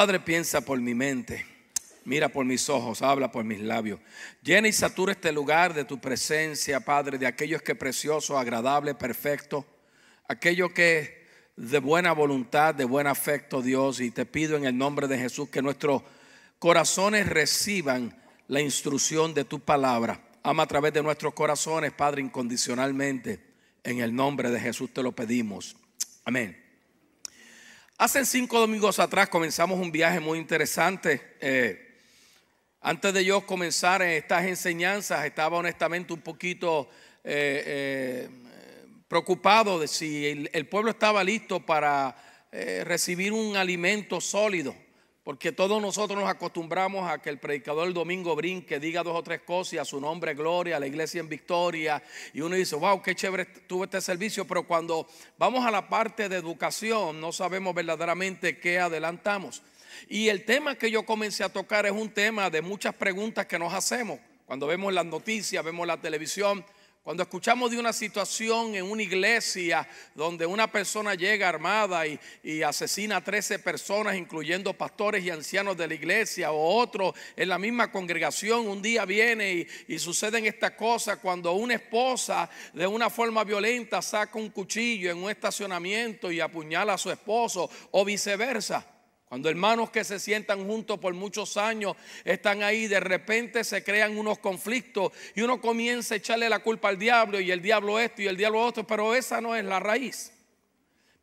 Padre, piensa por mi mente, mira por mis ojos, habla por mis labios. Llena y satura este lugar de tu presencia, Padre, de aquellos que precioso, agradable, perfecto, aquello que de buena voluntad, de buen afecto, Dios, y te pido en el nombre de Jesús que nuestros corazones reciban la instrucción de tu palabra. Ama a través de nuestros corazones, Padre, incondicionalmente. En el nombre de Jesús te lo pedimos. Amén. Hace cinco domingos atrás comenzamos un viaje muy interesante. Eh, antes de yo comenzar estas enseñanzas, estaba honestamente un poquito eh, eh, preocupado de si el, pueblo estaba listo para recibir un alimento sólido. Porque todos nosotros nos acostumbramos a que el predicador el domingo brinque, diga dos o tres cosas, a su nombre gloria, a la iglesia en victoria. Y uno dice, wow, qué chévere tuvo este servicio. Pero cuando vamos a la parte de educación, no sabemos verdaderamente qué adelantamos. Y el tema que yo comencé a tocar es un tema de muchas preguntas que nos hacemos. Cuando vemos las noticias, vemos la televisión, cuando escuchamos de una situación en una iglesia donde una persona llega armada y, asesina a 13 personas, incluyendo pastores y ancianos de la iglesia, o otro en la misma congregación, un día viene y, y suceden estas cosas, cuando una esposa de una forma violenta saca un cuchillo en un estacionamiento y apuñala a su esposo, o viceversa. Cuando hermanos que se sientan juntos por muchos años están ahí, de repente se crean unos conflictos y uno comienza a echarle la culpa al diablo y el diablo esto y el diablo otro, pero esa no es la raíz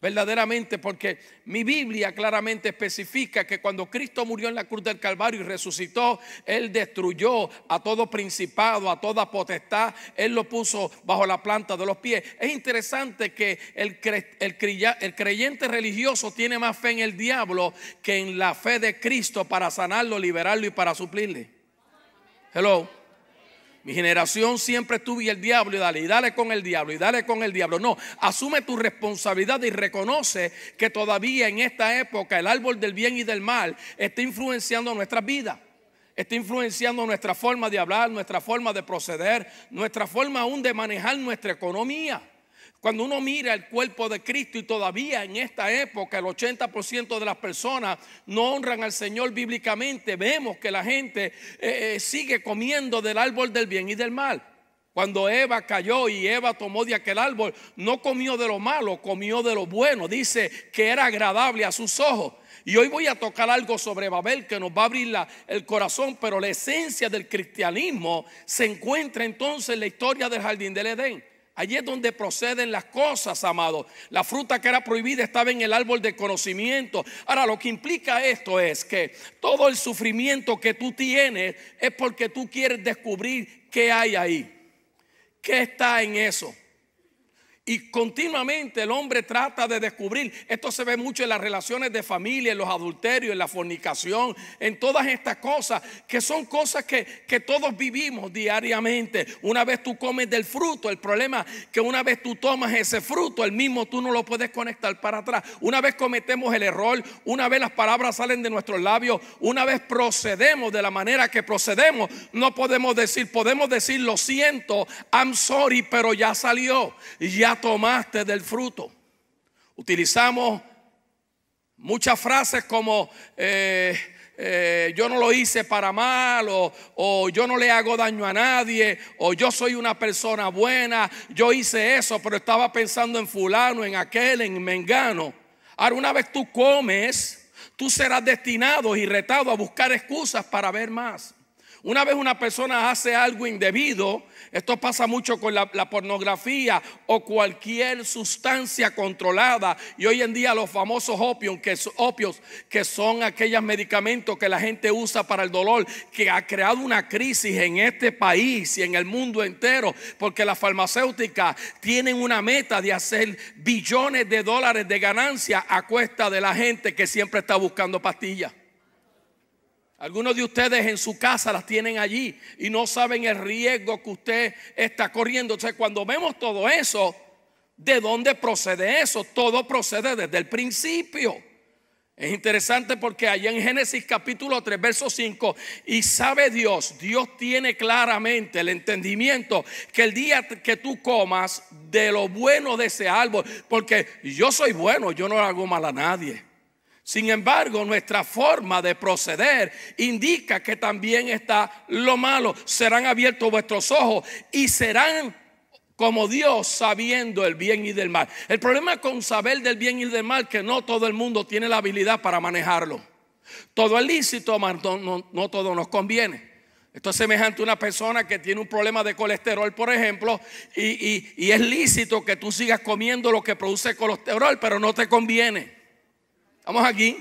verdaderamente, porque mi Biblia claramente especifica que cuando Cristo murió en la cruz del Calvario y resucitó, Él destruyó a todo principado, a toda potestad, Él lo puso bajo la planta de los pies. Es interesante que el, creyente religioso tiene más fe en el diablo que en la fe de Cristo para sanarlo, liberarlo y para suplirle. Hello. Mi generación siempre estuvo y el diablo y dale, y dale con el diablo, y dale con el diablo. No, asume tu responsabilidad y reconoce que todavía en esta época el árbol del bien y del mal está influenciando nuestra vida. Está influenciando nuestra forma de hablar, nuestra forma de proceder, nuestra forma aún de manejar nuestra economía. Cuando uno mira el cuerpo de Cristo y todavía en esta época el 80% de las personas no honran al Señor bíblicamente, vemos que la gente eh, eh, sigue comiendo del árbol del bien y del mal. Cuando Eva cayó y Eva tomó de aquel árbol, no comió de lo malo, comió de lo bueno. Dice que era agradable a sus ojos. Y hoy voy a tocar algo sobre Babel que nos va a abrir el corazón, pero la esencia del cristianismo se encuentra entonces en la historia del jardín del Edén. Allí es donde proceden las cosas, amado. La fruta que era prohibida estaba en el árbol de conocimiento. Ahora, lo que implica esto es que todo el sufrimiento que tú tienes es porque tú quieres descubrir qué hay ahí, qué está en eso. Y continuamente el hombre trata de descubrir, esto se ve mucho en las relaciones de familia, en los adulterios, en la fornicación, en todas estas cosas, que son cosas que, que todos vivimos diariamente. Una vez tú comes del fruto, el problema que una vez tú tomas ese fruto, el mismo tú no lo puedes conectar para atrás. Una vez cometemos el error, una vez las palabras salen de nuestros labios, una vez procedemos de la manera que procedemos, no podemos decir, podemos decir, lo siento, I'm sorry, pero ya salió, ya tomaste del fruto. Utilizamos muchas frases como eh, eh, yo no lo hice para mal o, o, yo no le hago daño a nadie o yo soy una persona buena, yo hice eso pero estaba pensando en fulano, en aquel, en mengano. Ahora una vez tú comes, tú serás destinado y retado a buscar excusas para ver más. Una vez una persona hace algo indebido, esto pasa mucho con la, pornografía o cualquier sustancia controlada. Y hoy en día los famosos opios que, que son aquellos medicamentos que la gente usa para el dolor, que ha creado una crisis en este país y en el mundo entero, porque las farmacéuticas tienen una meta de hacer billones de dólares de ganancia a cuesta de la gente que siempre está buscando pastillas. Algunos de ustedes en su casa las tienen allí y no saben el riesgo que usted está corriendo. Entonces, cuando vemos todo eso, ¿de dónde procede eso? Todo procede desde el principio. Es interesante porque allá en Génesis capítulo 3, verso 5, y sabe Dios, Dios tiene claramente el entendimiento que el día que tú comas de lo bueno de ese árbol, porque yo soy bueno, yo no hago mal a nadie. Sin embargo, nuestra forma de proceder indica que también está lo malo. Serán abiertos vuestros ojos y serán como Dios sabiendo el bien y del mal. El problema con saber del bien y del mal que no todo el mundo tiene la habilidad para manejarlo. Todo es lícito, no, todo nos conviene. Esto es semejante a una persona que tiene un problema de colesterol, por ejemplo, y, es lícito que tú sigas comiendo lo que produce colesterol, pero no te conviene. Estamos aquí.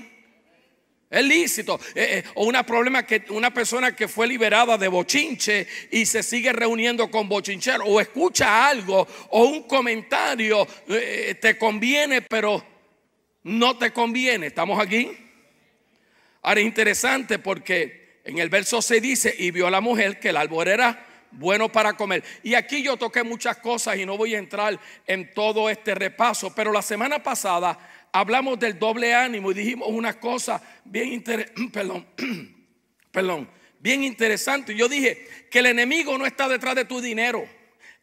Es lícito. Eh, eh, o una problema que una persona que fue liberada de bochinche y se sigue reuniendo con bochincher. o escucha algo o un comentario eh, te conviene, pero no te conviene. ¿Estamos aquí? Ahora es interesante porque en el verso se dice y vio a la mujer que el árbol era bueno para comer. Y aquí yo toqué muchas cosas y no voy a entrar en todo este repaso, pero la semana pasada hablamos del doble ánimo y dijimos una cosa bien, perdón, bien interesante. Yo dije que el enemigo no está detrás de tu dinero.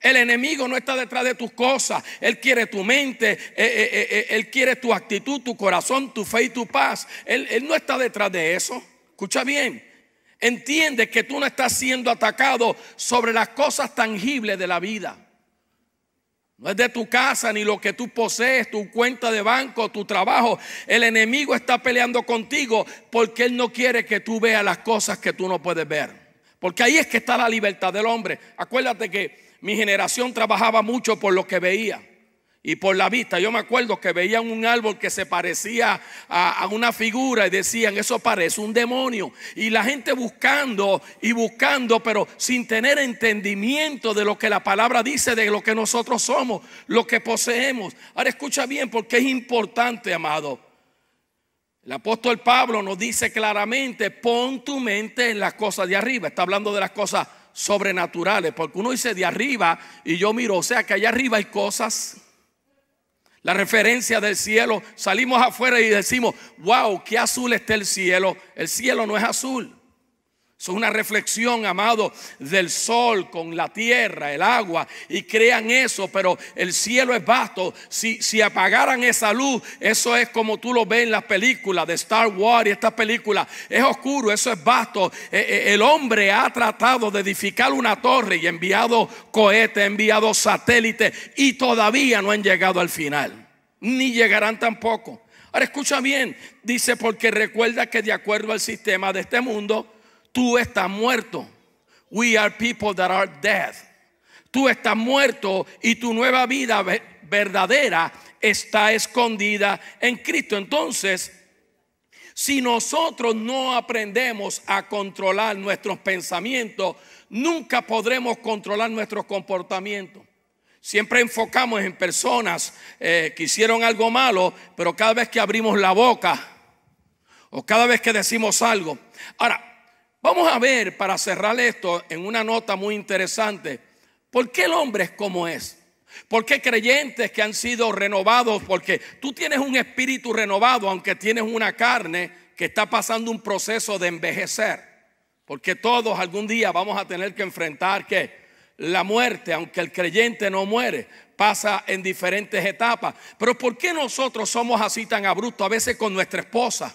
El enemigo no está detrás de tus cosas. Él quiere tu mente, eh, eh, eh, él quiere tu actitud, tu corazón, tu fe y tu paz. Él, él no está detrás de eso. Escucha bien. Entiende que tú no estás siendo atacado sobre las cosas tangibles de la vida. No es de tu casa, ni lo que tú posees, tu cuenta de banco, tu trabajo. El enemigo está peleando contigo porque él no quiere que tú veas las cosas que tú no puedes ver. Porque ahí es que está la libertad del hombre. Acuérdate que mi generación trabajaba mucho por lo que veía y por la vista. Yo me acuerdo que veían un árbol que se parecía a, una figura y decían, eso parece un demonio. Y la gente buscando y buscando, pero sin tener entendimiento de lo que la palabra dice, de lo que nosotros somos, lo que poseemos. Ahora escucha bien, porque es importante, amado. El apóstol Pablo nos dice claramente, pon tu mente en las cosas de arriba. Está hablando de las cosas sobrenaturales, porque uno dice de arriba y yo miro, o sea que allá arriba hay cosas la referencia del cielo, salimos afuera y decimos, wow, qué azul está el cielo. El cielo no es azul. Es una reflexión, amado, del sol con la tierra, el agua, y crean eso, pero el cielo es vasto. Si, si apagaran esa luz, eso es como tú lo ves en las películas de Star Wars y estas películas. Es oscuro, eso es vasto. E, e, el hombre ha tratado de edificar una torre y enviado cohetes, enviado satélites, y todavía no han llegado al final, ni llegarán tampoco. Ahora escucha bien, dice, porque recuerda que de acuerdo al sistema de este mundo, Tú estás muerto. We are people that are dead. Tú estás muerto y tu nueva vida verdadera está escondida en Cristo. Entonces, si nosotros no aprendemos a controlar nuestros pensamientos, nunca podremos controlar nuestros comportamientos. Siempre enfocamos en personas eh, que hicieron algo malo, pero cada vez que abrimos la boca o cada vez que decimos algo. Ahora, Vamos a ver, para cerrar esto, en una nota muy interesante, ¿por qué el hombre es como es? ¿Por qué creyentes que han sido renovados? Porque tú tienes un espíritu renovado, aunque tienes una carne que está pasando un proceso de envejecer. Porque todos algún día vamos a tener que enfrentar que la muerte, aunque el creyente no muere, pasa en diferentes etapas. Pero ¿por qué nosotros somos así tan abruptos a veces con nuestra esposa?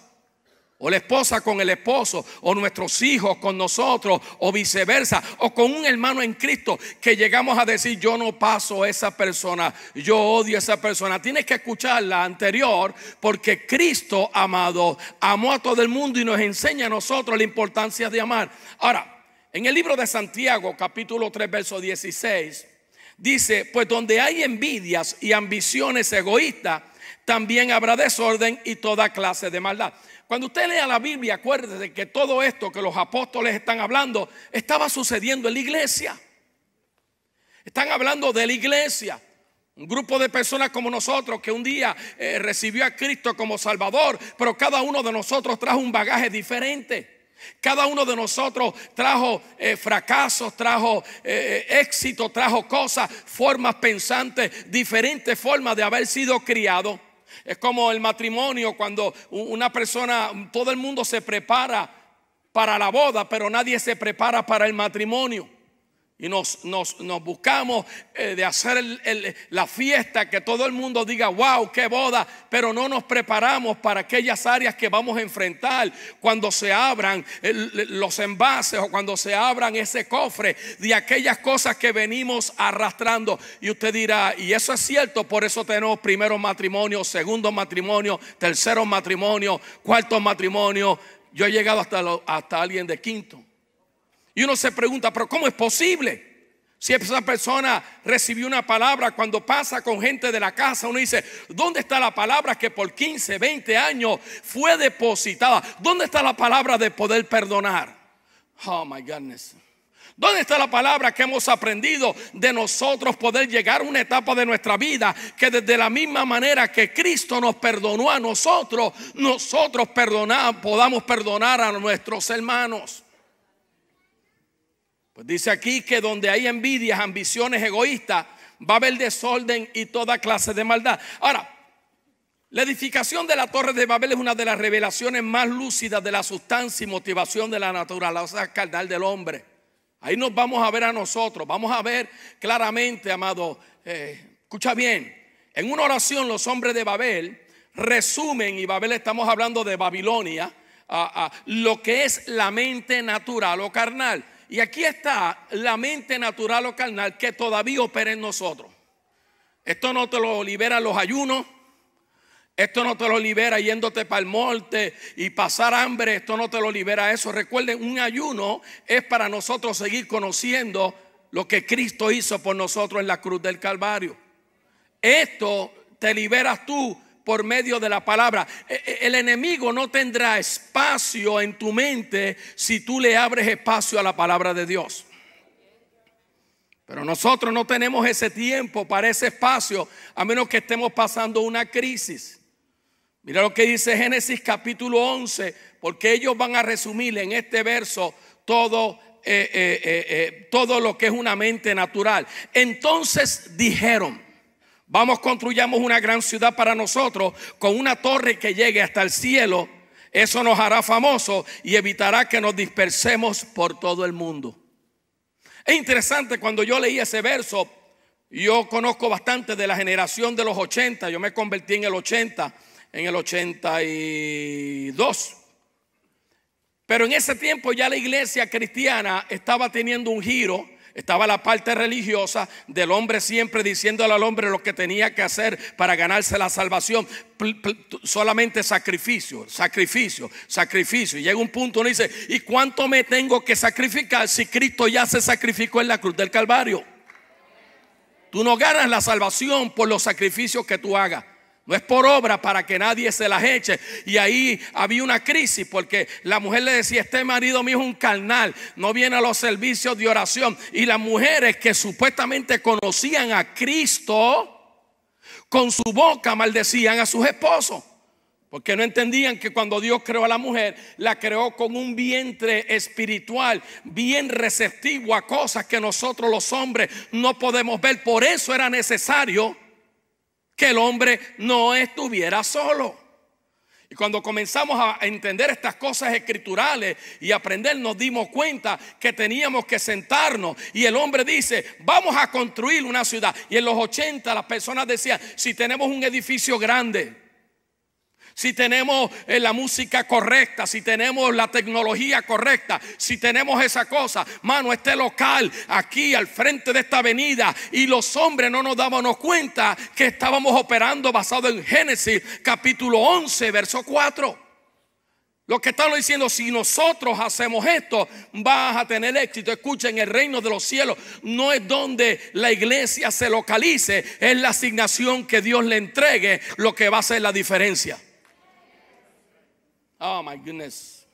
o la esposa con el esposo, o nuestros hijos con nosotros, o viceversa, o con un hermano en Cristo que llegamos a decir, yo no paso a esa persona, yo odio a esa persona. Tienes que escuchar la anterior porque Cristo, amado, amó a todo el mundo y nos enseña a nosotros la importancia de amar. Ahora, en el libro de Santiago, capítulo 3, verso 16, dice, pues donde hay envidias y ambiciones egoístas, también habrá desorden y toda clase de maldad. Cuando usted lea la Biblia, acuérdese que todo esto que los apóstoles están hablando estaba sucediendo en la iglesia. Están hablando de la iglesia. Un grupo de personas como nosotros que un día eh, recibió a Cristo como Salvador, pero cada uno de nosotros trajo un bagaje diferente. Cada uno de nosotros trajo eh, fracasos, trajo eh, éxito, trajo cosas, formas pensantes, diferentes formas de haber sido criado. Es como el matrimonio, cuando una persona, todo el mundo se prepara para la boda, pero nadie se prepara para el matrimonio. Y nos, buscamos eh, de hacer la fiesta, que todo el mundo diga, wow, qué boda, pero no nos preparamos para aquellas áreas que vamos a enfrentar cuando se abran eh, los envases o cuando se abran ese cofre de aquellas cosas que venimos arrastrando. Y usted dirá, y eso es cierto, por eso tenemos primero matrimonio, segundo matrimonio, tercero matrimonio, cuarto matrimonio. Yo he llegado hasta, hasta alguien de quinto. Y uno se pregunta, pero ¿cómo es posible? Si esa persona recibió una palabra cuando pasa con gente de la casa, uno dice, ¿dónde está la palabra que por 15, 20 años fue depositada? ¿Dónde está la palabra de poder perdonar? Oh, my goodness. ¿Dónde está la palabra que hemos aprendido de nosotros poder llegar a una etapa de nuestra vida que desde la misma manera que Cristo nos perdonó a nosotros, nosotros perdonamos podamos perdonar a nuestros hermanos? Pues dice aquí que donde hay envidias, ambiciones egoístas, va a haber desorden y toda clase de maldad. Ahora, la edificación de la Torre de Babel es una de las revelaciones más lúcidas de la sustancia y motivación de la naturaleza carnal del hombre. Ahí nos vamos a ver a nosotros, vamos a ver claramente, amado, eh, escucha bien, en una oración los hombres de Babel resumen, y Babel estamos hablando de Babilonia, a, lo que es la mente natural o carnal. Y aquí está la mente natural o carnal que todavía opera en nosotros. Esto no te lo libera los ayunos. Esto no te lo libera yéndote para el monte y pasar hambre. Esto no te lo libera eso. Recuerden, un ayuno es para nosotros seguir conociendo lo que Cristo hizo por nosotros en la cruz del Calvario. Esto te liberas tú por medio de la palabra. E, e, el enemigo no tendrá espacio en tu mente si tú le abres espacio a la palabra de Dios. Pero nosotros no tenemos ese tiempo para ese espacio, a menos que estemos pasando una crisis. Mira lo que dice Génesis capítulo 11, porque ellos van a resumir en este verso todo, eh, eh, eh, todo lo que es una mente natural. Entonces dijeron, Vamos, construyamos una gran ciudad para nosotros con una torre que llegue hasta el cielo. Eso nos hará famosos y evitará que nos dispersemos por todo el mundo. Es interesante cuando yo leí ese verso, yo conozco bastante de la generación de los 80, yo me convertí en el 80, en el 82. Pero en ese tiempo ya la iglesia cristiana estaba teniendo un giro estaba la parte religiosa del hombre siempre diciéndole al hombre lo que tenía que hacer para ganarse la salvación. Solamente sacrificio, sacrificio, sacrificio. Y llega un punto donde dice, ¿y cuánto me tengo que sacrificar si Cristo ya se sacrificó en la cruz del Calvario? Tú no ganas la salvación por los sacrificios que tú hagas. No es por obra para que nadie se las eche. Y ahí había una crisis porque la mujer le decía, este marido mío es un carnal, no viene a los servicios de oración. Y las mujeres que supuestamente conocían a Cristo, con su boca maldecían a sus esposos. Porque no entendían que cuando Dios creó a la mujer, la creó con un vientre espiritual, bien receptivo a cosas que nosotros los hombres no podemos ver. Por eso era necesario que el hombre no estuviera solo. Y cuando comenzamos a entender estas cosas escriturales y aprender, nos dimos cuenta que teníamos que sentarnos. Y el hombre dice, vamos a construir una ciudad. Y en los 80 las personas decían, si tenemos un edificio grande, si tenemos eh, la música correcta, si tenemos la tecnología correcta, si tenemos esa cosa, mano, este local aquí al frente de esta avenida y los hombres no nos dábamos cuenta que estábamos operando basado en Génesis capítulo 11, verso 4. Lo que estamos diciendo, si nosotros hacemos esto, vas a tener éxito. Escuchen, el reino de los cielos no es donde la iglesia se localice, es la asignación que Dios le entregue lo que va a hacer la diferencia. Oh, my goodness.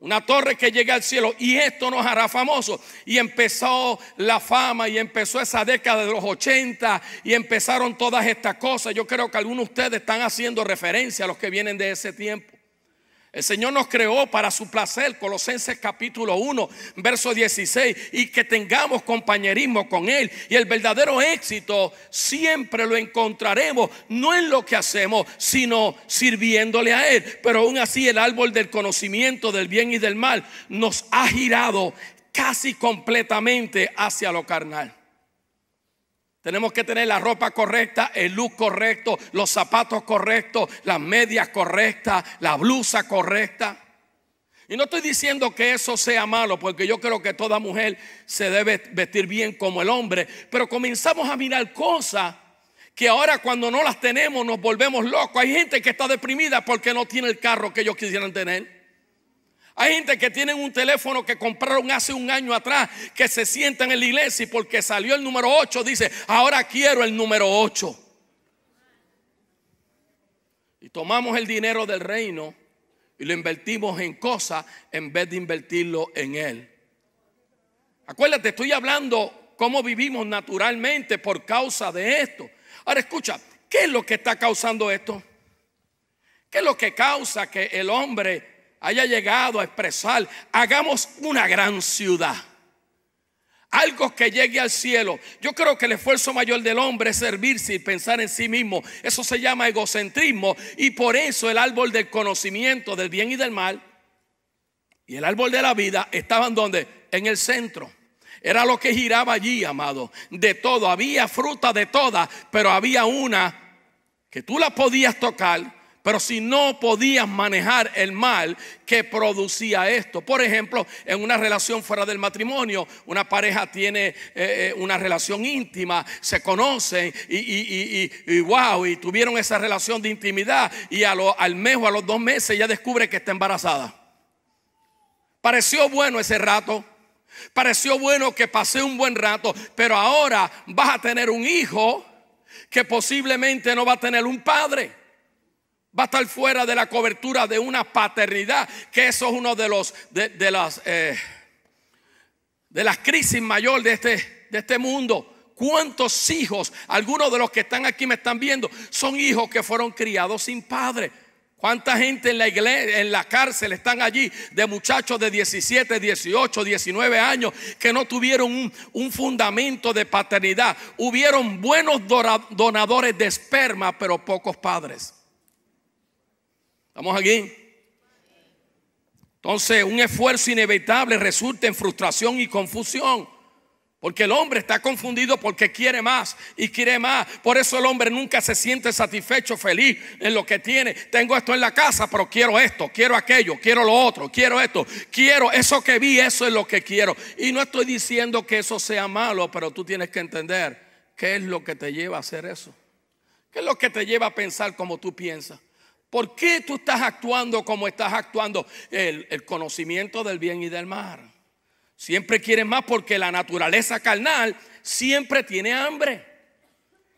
Una torre que llega al cielo y esto nos hará famosos. Y empezó la fama y empezó esa década de los 80 y empezaron todas estas cosas. Yo creo que algunos de ustedes están haciendo referencia a los que vienen de ese tiempo. El Señor nos creó para su placer, Colosenses capítulo 1, verso 16, y que tengamos compañerismo con Él. Y el verdadero éxito siempre lo encontraremos, no en lo que hacemos, sino sirviéndole a Él. Pero aún así el árbol del conocimiento del bien y del mal nos ha girado casi completamente hacia lo carnal. Tenemos que tener la ropa correcta, el look correcto, los zapatos correctos, las medias correctas, la blusa correcta. Y no estoy diciendo que eso sea malo, porque yo creo que toda mujer se debe vestir bien como el hombre, pero comenzamos a mirar cosas que ahora cuando no las tenemos nos volvemos locos. Hay gente que está deprimida porque no tiene el carro que ellos quisieran tener. Hay gente que tiene un teléfono que compraron hace un año atrás, que se sienta en la iglesia y porque salió el número 8 dice, ahora quiero el número 8. Y tomamos el dinero del reino y lo invertimos en cosas en vez de invertirlo en él. Acuérdate, estoy hablando cómo vivimos naturalmente por causa de esto. Ahora escucha, ¿qué es lo que está causando esto? ¿Qué es lo que causa que el hombre haya llegado a expresar, hagamos una gran ciudad. Algo que llegue al cielo. Yo creo que el esfuerzo mayor del hombre es servirse y pensar en sí mismo. Eso se llama egocentrismo. Y por eso el árbol del conocimiento del bien y del mal y el árbol de la vida estaban donde? En el centro. Era lo que giraba allí, amado. De todo. Había fruta de todas, pero había una que tú la podías tocar pero si no podías manejar el mal que producía esto. Por ejemplo, en una relación fuera del matrimonio, una pareja tiene eh, eh, una relación íntima, se conocen y, wow, y tuvieron esa relación de intimidad y al mes o a los dos meses ya descubre que está embarazada. Pareció bueno ese rato. Pareció bueno que pasé un buen rato, pero ahora vas a tener un hijo que posiblemente no va a tener un padre. Va a estar fuera de la cobertura de una paternidad, que eso es uno de los de, las eh, de las crisis mayor de este, de este mundo. ¿Cuántos hijos, algunos de los que están aquí me están viendo, son hijos que fueron criados sin padre? ¿Cuánta gente en la iglesia, en la cárcel están allí de muchachos de 17, 18, 19 años que no tuvieron un, un fundamento de paternidad? Hubieron buenos donadores de esperma, pero pocos padres. ¿Estamos aquí? Entonces, un esfuerzo inevitable resulta en frustración y confusión. Porque el hombre está confundido porque quiere más y quiere más. Por eso el hombre nunca se siente satisfecho, feliz en lo que tiene. Tengo esto en la casa, pero quiero esto, quiero aquello, quiero lo otro, quiero esto, quiero eso que vi, eso es lo que quiero. Y no estoy diciendo que eso sea malo, pero tú tienes que entender qué es lo que te lleva a hacer eso. ¿Qué es lo que te lleva a pensar como tú piensas? ¿Por qué tú estás actuando como estás actuando? El, conocimiento del bien y del mal. Siempre quieres más porque la naturaleza carnal siempre tiene hambre.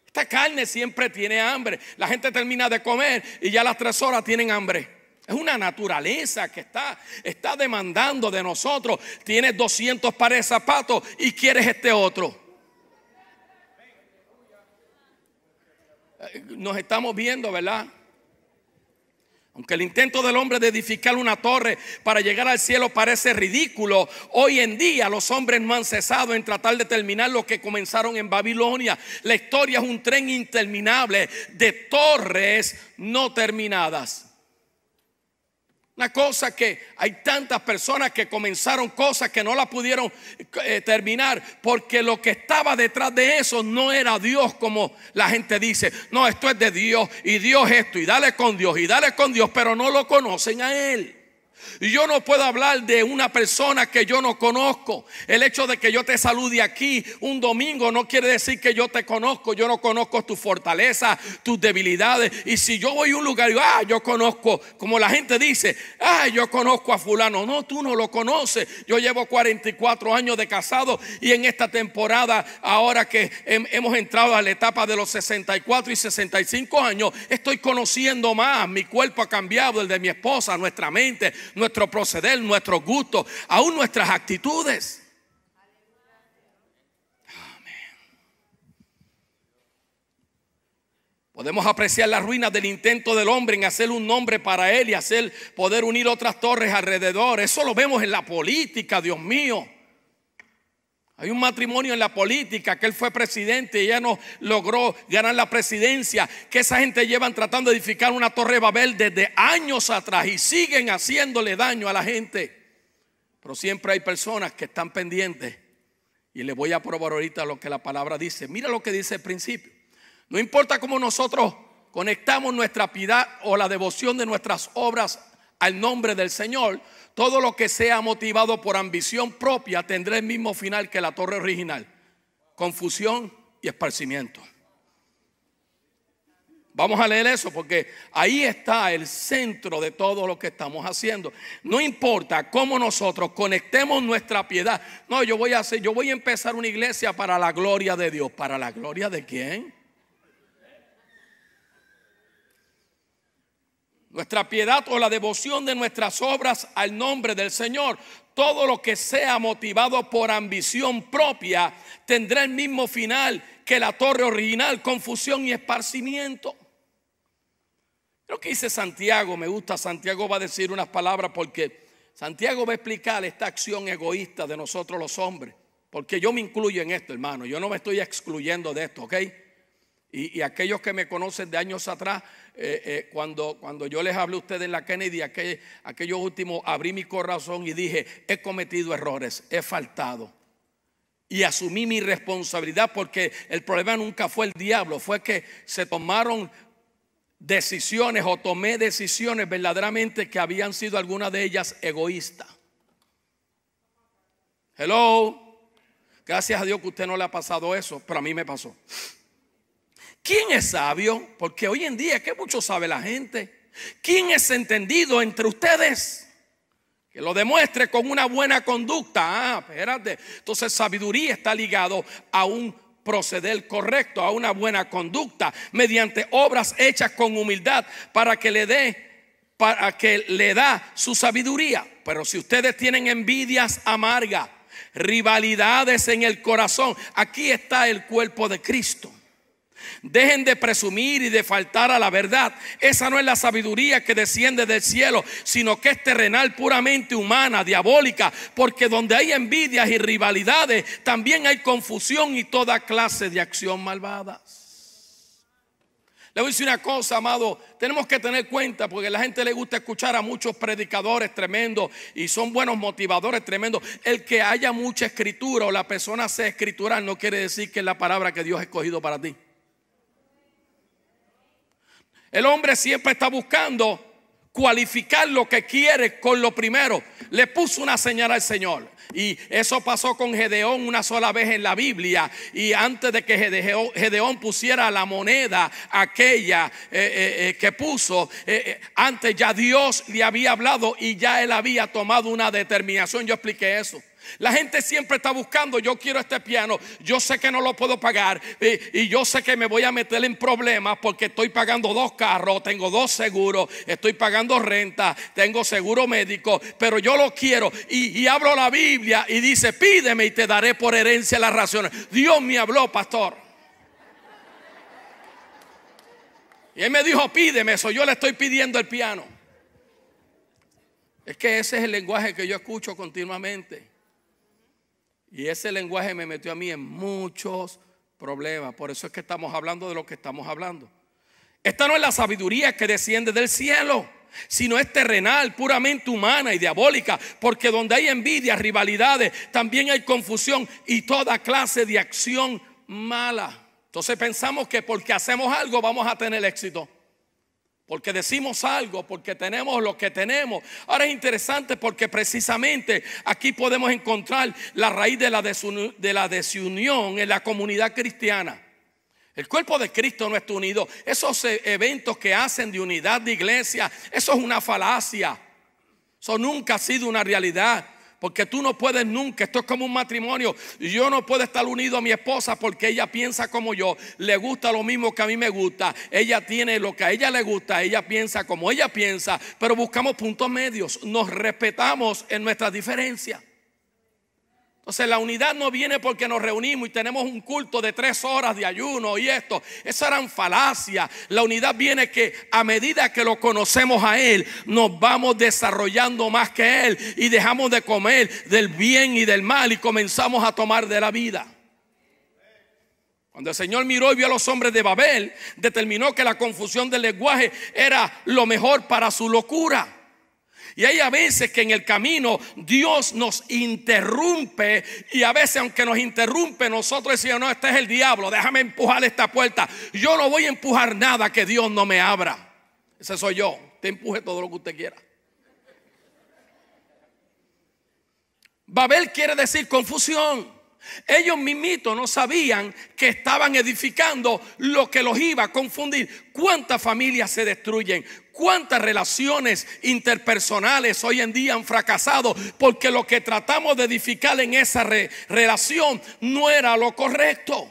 Esta carne siempre tiene hambre. La gente termina de comer y ya a las tres horas tienen hambre. Es una naturaleza que está, está demandando de nosotros. Tienes 200 pares de zapatos y quieres este otro. Eh, nos estamos viendo, ¿verdad? Aunque el intento del hombre de edificar una torre para llegar al cielo parece ridículo, hoy en día los hombres no han cesado en tratar de terminar lo que comenzaron en Babilonia. La historia es un tren interminable de torres no terminadas. Una cosa que hay tantas personas que comenzaron cosas que no la pudieron eh, terminar porque lo que estaba detrás de eso no era Dios como la gente dice. No, esto es de Dios y Dios esto y dale con Dios y dale con Dios, pero no lo conocen a Él. Yo no puedo hablar de una persona que yo no conozco. El hecho de que yo te salude aquí un domingo no quiere decir que yo te conozco. Yo no conozco tus fortalezas, tus debilidades. Y si yo voy a un lugar y ah, yo conozco, como la gente dice, ah, yo conozco a fulano. No, tú no lo conoces. Yo llevo 44 años de casado y en esta temporada, ahora que hemos entrado a la etapa de los 64 y 65 años, estoy conociendo más. Mi cuerpo ha cambiado, el de mi esposa, nuestra mente nuestro proceder, nuestro gusto, aún nuestras actitudes. Podemos apreciar las ruinas del intento del hombre en hacer un nombre para él y hacer poder unir otras torres alrededor. Eso lo vemos en la política, Dios mío. Hay un matrimonio en la política que él fue presidente y ya no logró ganar la presidencia. Que esa gente llevan tratando de edificar una torre Babel desde años atrás y siguen haciéndole daño a la gente. Pero siempre hay personas que están pendientes. Y le voy a probar ahorita lo que la palabra dice. Mira lo que dice el principio. No importa cómo nosotros conectamos nuestra piedad o la devoción de nuestras obras al nombre del Señor, todo lo que sea motivado por ambición propia tendrá el mismo final que la torre original. Confusión y esparcimiento. Vamos a leer eso porque ahí está el centro de todo lo que estamos haciendo. No importa cómo nosotros conectemos nuestra piedad. No, yo voy a hacer, yo voy a empezar una iglesia para la gloria de Dios. ¿Para la gloria de quién? nuestra piedad o la devoción de nuestras obras al nombre del Señor. Todo lo que sea motivado por ambición propia tendrá el mismo final que la torre original, confusión y esparcimiento. Lo que dice Santiago, me gusta, Santiago va a decir unas palabras porque Santiago va a explicar esta acción egoísta de nosotros los hombres, porque yo me incluyo en esto, hermano, yo no me estoy excluyendo de esto, ¿ok? Y, y aquellos que me conocen de años atrás, eh, eh, cuando, cuando yo les hablé a ustedes en la Kennedy, aquel, aquello último, abrí mi corazón y dije, he cometido errores, he faltado. Y asumí mi responsabilidad porque el problema nunca fue el diablo, fue que se tomaron decisiones o tomé decisiones verdaderamente que habían sido algunas de ellas egoístas. Hello. Gracias a Dios que usted no le ha pasado eso, pero a mí me pasó. ¿Quién es sabio? Porque hoy en día, qué mucho sabe la gente? ¿Quién es entendido entre ustedes? Que lo demuestre con una buena conducta. Ah, espérate. Entonces, sabiduría está ligado a un proceder correcto, a una buena conducta, mediante obras hechas con humildad para que le dé para que le da su sabiduría. Pero si ustedes tienen envidias amargas, rivalidades en el corazón, aquí está el cuerpo de Cristo. Dejen de presumir y de faltar a la verdad. Esa no es la sabiduría que desciende del cielo, sino que es terrenal, puramente humana, diabólica, porque donde hay envidias y rivalidades, también hay confusión y toda clase de acción malvada Le voy a decir una cosa, amado. Tenemos que tener cuenta porque a la gente le gusta escuchar a muchos predicadores tremendos y son buenos motivadores tremendos. El que haya mucha escritura o la persona sea escritural no quiere decir que es la palabra que Dios ha escogido para ti. El hombre siempre está buscando cualificar lo que quiere con lo primero. Le puso una señal al Señor. Y eso pasó con Gedeón una sola vez en la Biblia. Y antes de que Gedeón, pusiera la moneda aquella eh, eh, eh, que puso, antes ya Dios le había hablado y ya él había tomado una determinación. Yo expliqué eso. La gente siempre está buscando, yo quiero este piano, yo sé que no lo puedo pagar y, yo sé que me voy a meter en problemas porque estoy pagando dos carros, tengo dos seguros, estoy pagando renta, tengo seguro médico, pero yo lo quiero y, hablo abro la Biblia y dice, pídeme y te daré por herencia las raciones. Dios me habló, pastor. Y él me dijo, pídeme eso, yo le estoy pidiendo el piano. Es que ese es el lenguaje que yo escucho continuamente. Y ese lenguaje me metió a mí en muchos problemas. Por eso es que estamos hablando de lo que estamos hablando. Esta no es la sabiduría que desciende del cielo, sino es terrenal, puramente humana y diabólica. Porque donde hay envidia, rivalidades, también hay confusión y toda clase de acción mala. Entonces pensamos que porque hacemos algo vamos a tener éxito porque decimos algo, porque tenemos lo que tenemos. Ahora es interesante porque precisamente aquí podemos encontrar la raíz de la, desunión, en la comunidad cristiana. El cuerpo de Cristo no está unido. Esos eh, eventos que hacen de unidad de iglesia, eso es una falacia. Eso nunca ha sido una realidad. Porque tú no puedes nunca, esto es como un matrimonio. Yo no puedo estar unido a mi esposa porque ella piensa como yo, le gusta lo mismo que a mí me gusta, ella tiene lo que a ella le gusta, ella piensa como ella piensa, pero buscamos puntos medios, nos respetamos en nuestras diferencias. Entonces la unidad no viene porque nos reunimos y tenemos un culto de tres horas de ayuno y esto. Esas eran falacias. La unidad viene que a medida que lo conocemos a Él, nos vamos desarrollando más que Él y dejamos de comer del bien y del mal y comenzamos a tomar de la vida. Cuando el Señor miró y vio a los hombres de Babel, determinó que la confusión del lenguaje era lo mejor para su locura. Y hay a veces que en el camino Dios nos interrumpe y a veces aunque nos interrumpe nosotros decimos, no, este es el diablo, déjame empujar esta puerta. Yo no voy a empujar nada que Dios no me abra. Ese soy yo. Te empuje todo lo que usted quiera. Babel quiere decir confusión. Ellos mismitos no sabían que estaban edificando lo que los iba a confundir. ¿Cuántas familias se destruyen? ¿Cuántas relaciones interpersonales hoy en día han fracasado? Porque lo que tratamos de edificar en esa relación no era lo correcto.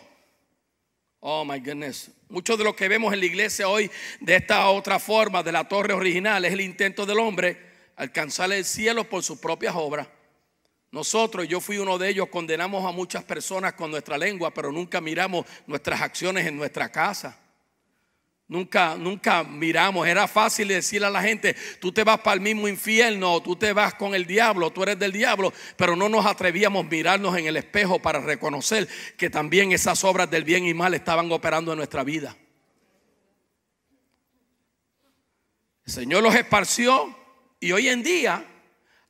Oh, my goodness. Mucho de lo que vemos en la iglesia hoy de esta otra forma de la torre original es el intento del hombre alcanzar el cielo por sus propias obras. Nosotros, yo fui uno de ellos, condenamos a muchas personas con nuestra lengua, pero nunca miramos nuestras acciones en nuestra casa. Nunca, nunca miramos. Era fácil decirle a la gente, tú te vas para el mismo infierno, tú te vas con el diablo, tú eres del diablo, pero no nos atrevíamos a mirarnos en el espejo para reconocer que también esas obras del bien y mal estaban operando en nuestra vida. El Señor los esparció y hoy en día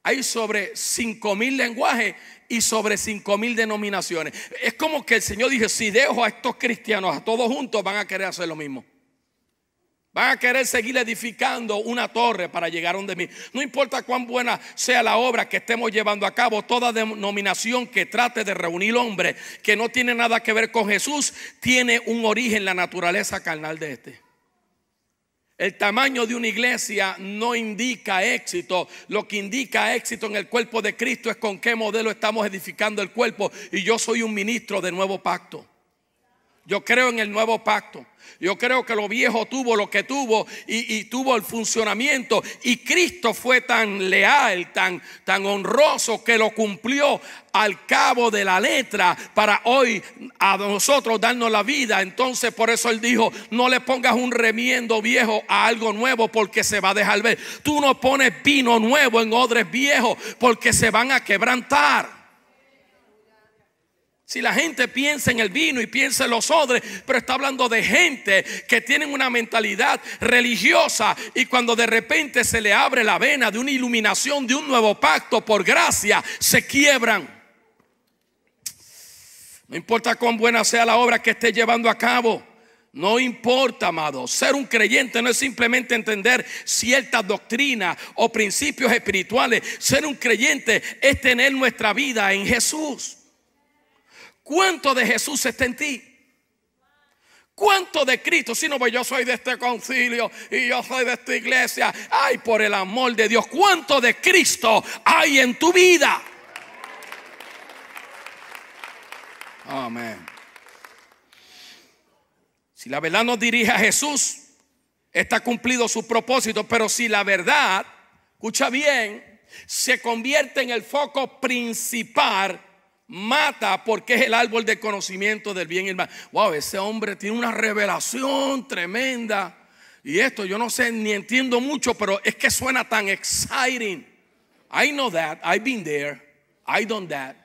hay sobre cinco mil lenguajes y sobre cinco mil denominaciones. Es como que el Señor dice, si dejo a estos cristianos, a todos juntos, van a querer hacer lo mismo. Van a querer seguir edificando una torre para llegar a donde mí. No importa cuán buena sea la obra que estemos llevando a cabo, toda denominación que trate de reunir hombres que no tiene nada que ver con Jesús, tiene un origen, la naturaleza carnal de este. El tamaño de una iglesia no indica éxito. Lo que indica éxito en el cuerpo de Cristo es con qué modelo estamos edificando el cuerpo. Y yo soy un ministro de nuevo pacto. Yo creo en el nuevo pacto. Yo creo que lo viejo tuvo lo que tuvo y, tuvo el funcionamiento. Y Cristo fue tan leal, tan, tan honroso que lo cumplió al cabo de la letra para hoy a nosotros darnos la vida. Entonces por eso él dijo, no le pongas un remiendo viejo a algo nuevo porque se va a dejar ver. Tú no pones vino nuevo en odres viejos porque se van a quebrantar. Si la gente piensa en el vino y piensa en los odres, pero está hablando de gente que tienen una mentalidad religiosa y cuando de repente se le abre la vena de una iluminación, de un nuevo pacto por gracia, se quiebran. No importa cuán buena sea la obra que esté llevando a cabo. No importa, amado. Ser un creyente no es simplemente entender ciertas doctrinas o principios espirituales. Ser un creyente es tener nuestra vida en Jesús. ¿Cuánto de Jesús está en ti? ¿Cuánto de Cristo? Si no, pues yo soy de este concilio y yo soy de esta iglesia. Ay, por el amor de Dios, ¿cuánto de Cristo hay en tu vida? Amén. Si la verdad nos dirige a Jesús, está cumplido su propósito, pero si la verdad, escucha bien, se convierte en el foco principal mata porque es el árbol de conocimiento del bien y el mal. Wow, ese hombre tiene una revelación tremenda. Y esto yo no sé ni entiendo mucho, pero es que suena tan exciting. I know that, I've been there, I done that.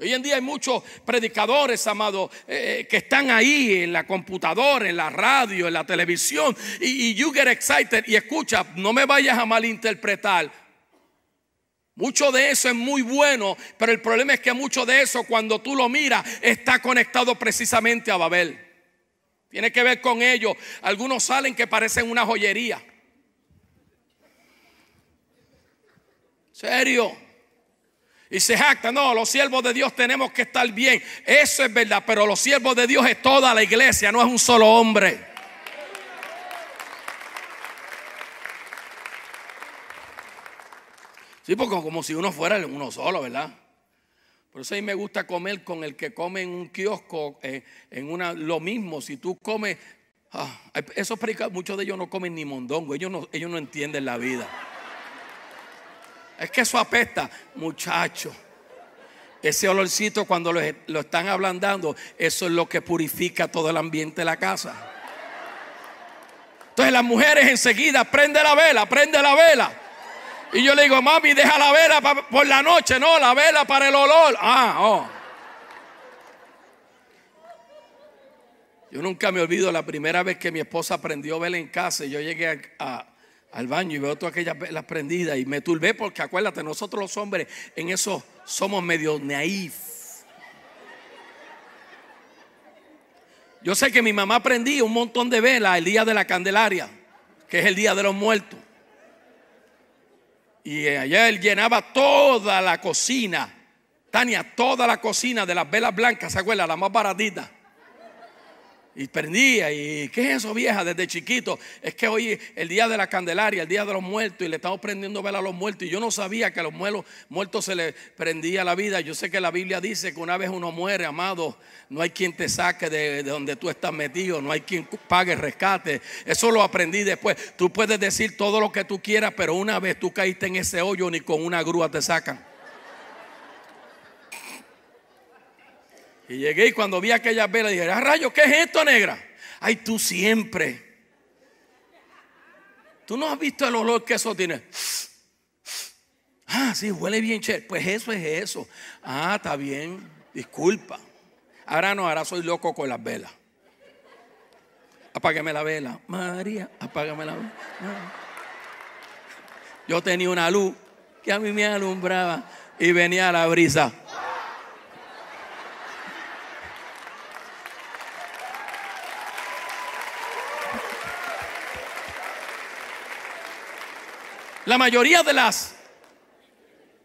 Hoy en día hay muchos predicadores, amados, eh, eh, que están ahí en la computadora, en la radio, en la televisión, y you get excited y escucha, no me vayas a malinterpretar. Mucho de eso es muy bueno, pero el problema es que mucho de eso cuando tú lo miras está conectado precisamente a Babel. Tiene que ver con ello. Algunos salen que parecen una joyería. Serio. Y se jacta, no, los siervos de Dios tenemos que estar bien. Eso es verdad, pero los siervos de Dios es toda la iglesia, no es un solo hombre. Sí, porque como si uno fuera uno solo, ¿verdad? Por eso a mí me gusta comer con el que come en un kiosco, eh, en una, lo mismo. Si tú comes, ah, muchos de ellos no comen ni mondongo, ellos no, ellos no entienden la vida. Es que eso apesta, muchachos. Ese olorcito cuando lo, están ablandando, eso es lo que purifica todo el ambiente de la casa. Entonces las mujeres enseguida, prende la vela, prende la vela. Y yo le digo, mami, deja la vela por la noche, no, la vela para el olor. Ah, oh. Yo nunca me olvido la primera vez que mi esposa prendió vela en casa y yo llegué al baño y veo todas aquellas velas prendidas y me turbé porque acuérdate, nosotros los hombres en eso somos medio naif. Yo sé que mi mamá prendía un montón de velas el día de la Candelaria, que es el día de los muertos. Y allá él llenaba toda la cocina. Tania, toda la cocina de las velas blancas, ¿se acuerda? La más baratita y prendía. ¿Y qué es eso, vieja? Desde chiquito. Es que hoy el día de la Candelaria, el día de los muertos, y le estamos prendiendo vela a los muertos. Y yo no sabía que a los muertos se les prendía la vida. Yo sé que la Biblia dice que una vez uno muere, amado, no hay quien te saque de, de donde tú estás metido, no hay quien pague rescate. Eso lo aprendí después. Tú puedes decir todo lo que tú quieras, pero una vez tú caíste en ese hoyo, ni con una grúa te sacan. Y llegué y cuando vi aquellas velas dije, ah, rayo, ¿qué es esto, negra? Ay, tú siempre. Tú no has visto el olor que eso tiene. Ah, sí, huele bien, che. Pues eso es eso. Ah, está bien. Disculpa. Ahora no, ahora soy loco con las velas. Apágame la vela. María, apágame la vela. Yo tenía una luz que a mí me alumbraba y venía la brisa. La mayoría de las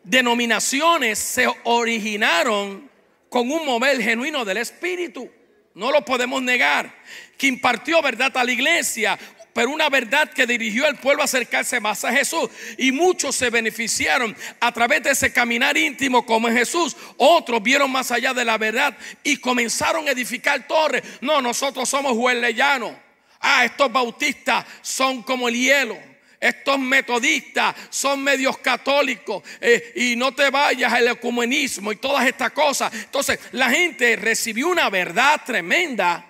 denominaciones se originaron con un mover genuino del Espíritu. No lo podemos negar. Que impartió verdad a la iglesia, pero una verdad que dirigió al pueblo a acercarse más a Jesús. Y muchos se beneficiaron a través de ese caminar íntimo como en Jesús. Otros vieron más allá de la verdad y comenzaron a edificar torres. No, nosotros somos huelellanos. Ah, estos bautistas son como el hielo estos metodistas son medios católicos eh, y no te vayas al ecumenismo y todas estas cosas. Entonces la gente recibió una verdad tremenda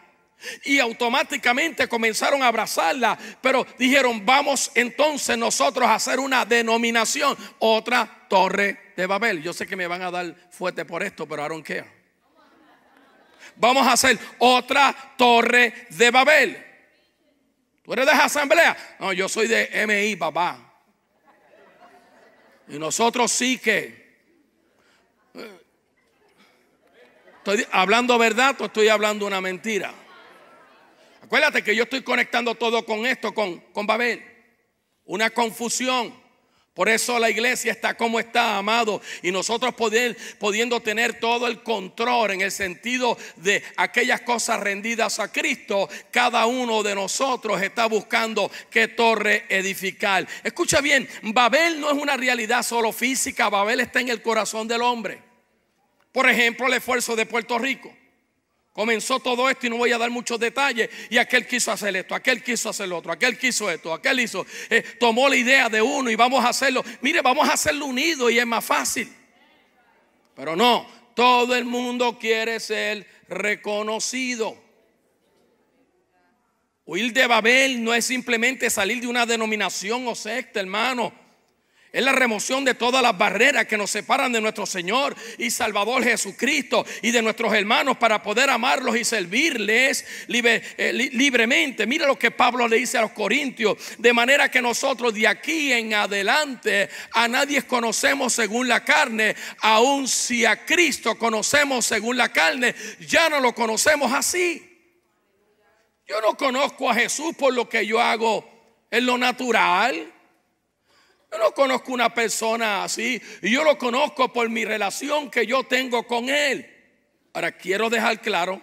y automáticamente comenzaron a abrazarla, pero dijeron, vamos entonces nosotros a hacer una denominación, otra torre de Babel. Yo sé que me van a dar fuerte por esto, pero Aaron qué? Vamos a hacer otra torre de Babel. ¿Tú eres de esa asamblea? No, yo soy de MI, papá. Y nosotros sí que. Eh, estoy hablando verdad o estoy hablando una mentira. Acuérdate que yo estoy conectando todo con esto, con, con Babel. Una confusión. Por eso la iglesia está como está, amado. Y nosotros pudiendo tener todo el control en el sentido de aquellas cosas rendidas a Cristo, cada uno de nosotros está buscando qué torre edificar. Escucha bien, Babel no es una realidad solo física, Babel está en el corazón del hombre. Por ejemplo, el esfuerzo de Puerto Rico. Comenzó todo esto y no voy a dar muchos detalles. Y aquel quiso hacer esto, aquel quiso hacer lo otro, aquel quiso esto, aquel hizo. Eh, tomó la idea de uno y vamos a hacerlo. Mire, vamos a hacerlo unido y es más fácil. Pero no, todo el mundo quiere ser reconocido. Huir de Babel no es simplemente salir de una denominación o secta, hermano. Es la remoción de todas las barreras que nos separan de nuestro Señor y Salvador Jesucristo y de nuestros hermanos para poder amarlos y servirles eh, libremente. Mira lo que Pablo le dice a los corintios. De manera que nosotros de aquí en adelante a nadie conocemos según la carne, aun si a Cristo conocemos según la carne, ya no lo conocemos así. Yo no conozco a Jesús por lo que yo hago en lo natural. Yo no conozco una persona así. Y yo lo conozco por mi relación que yo tengo con Él. Ahora, quiero dejar claro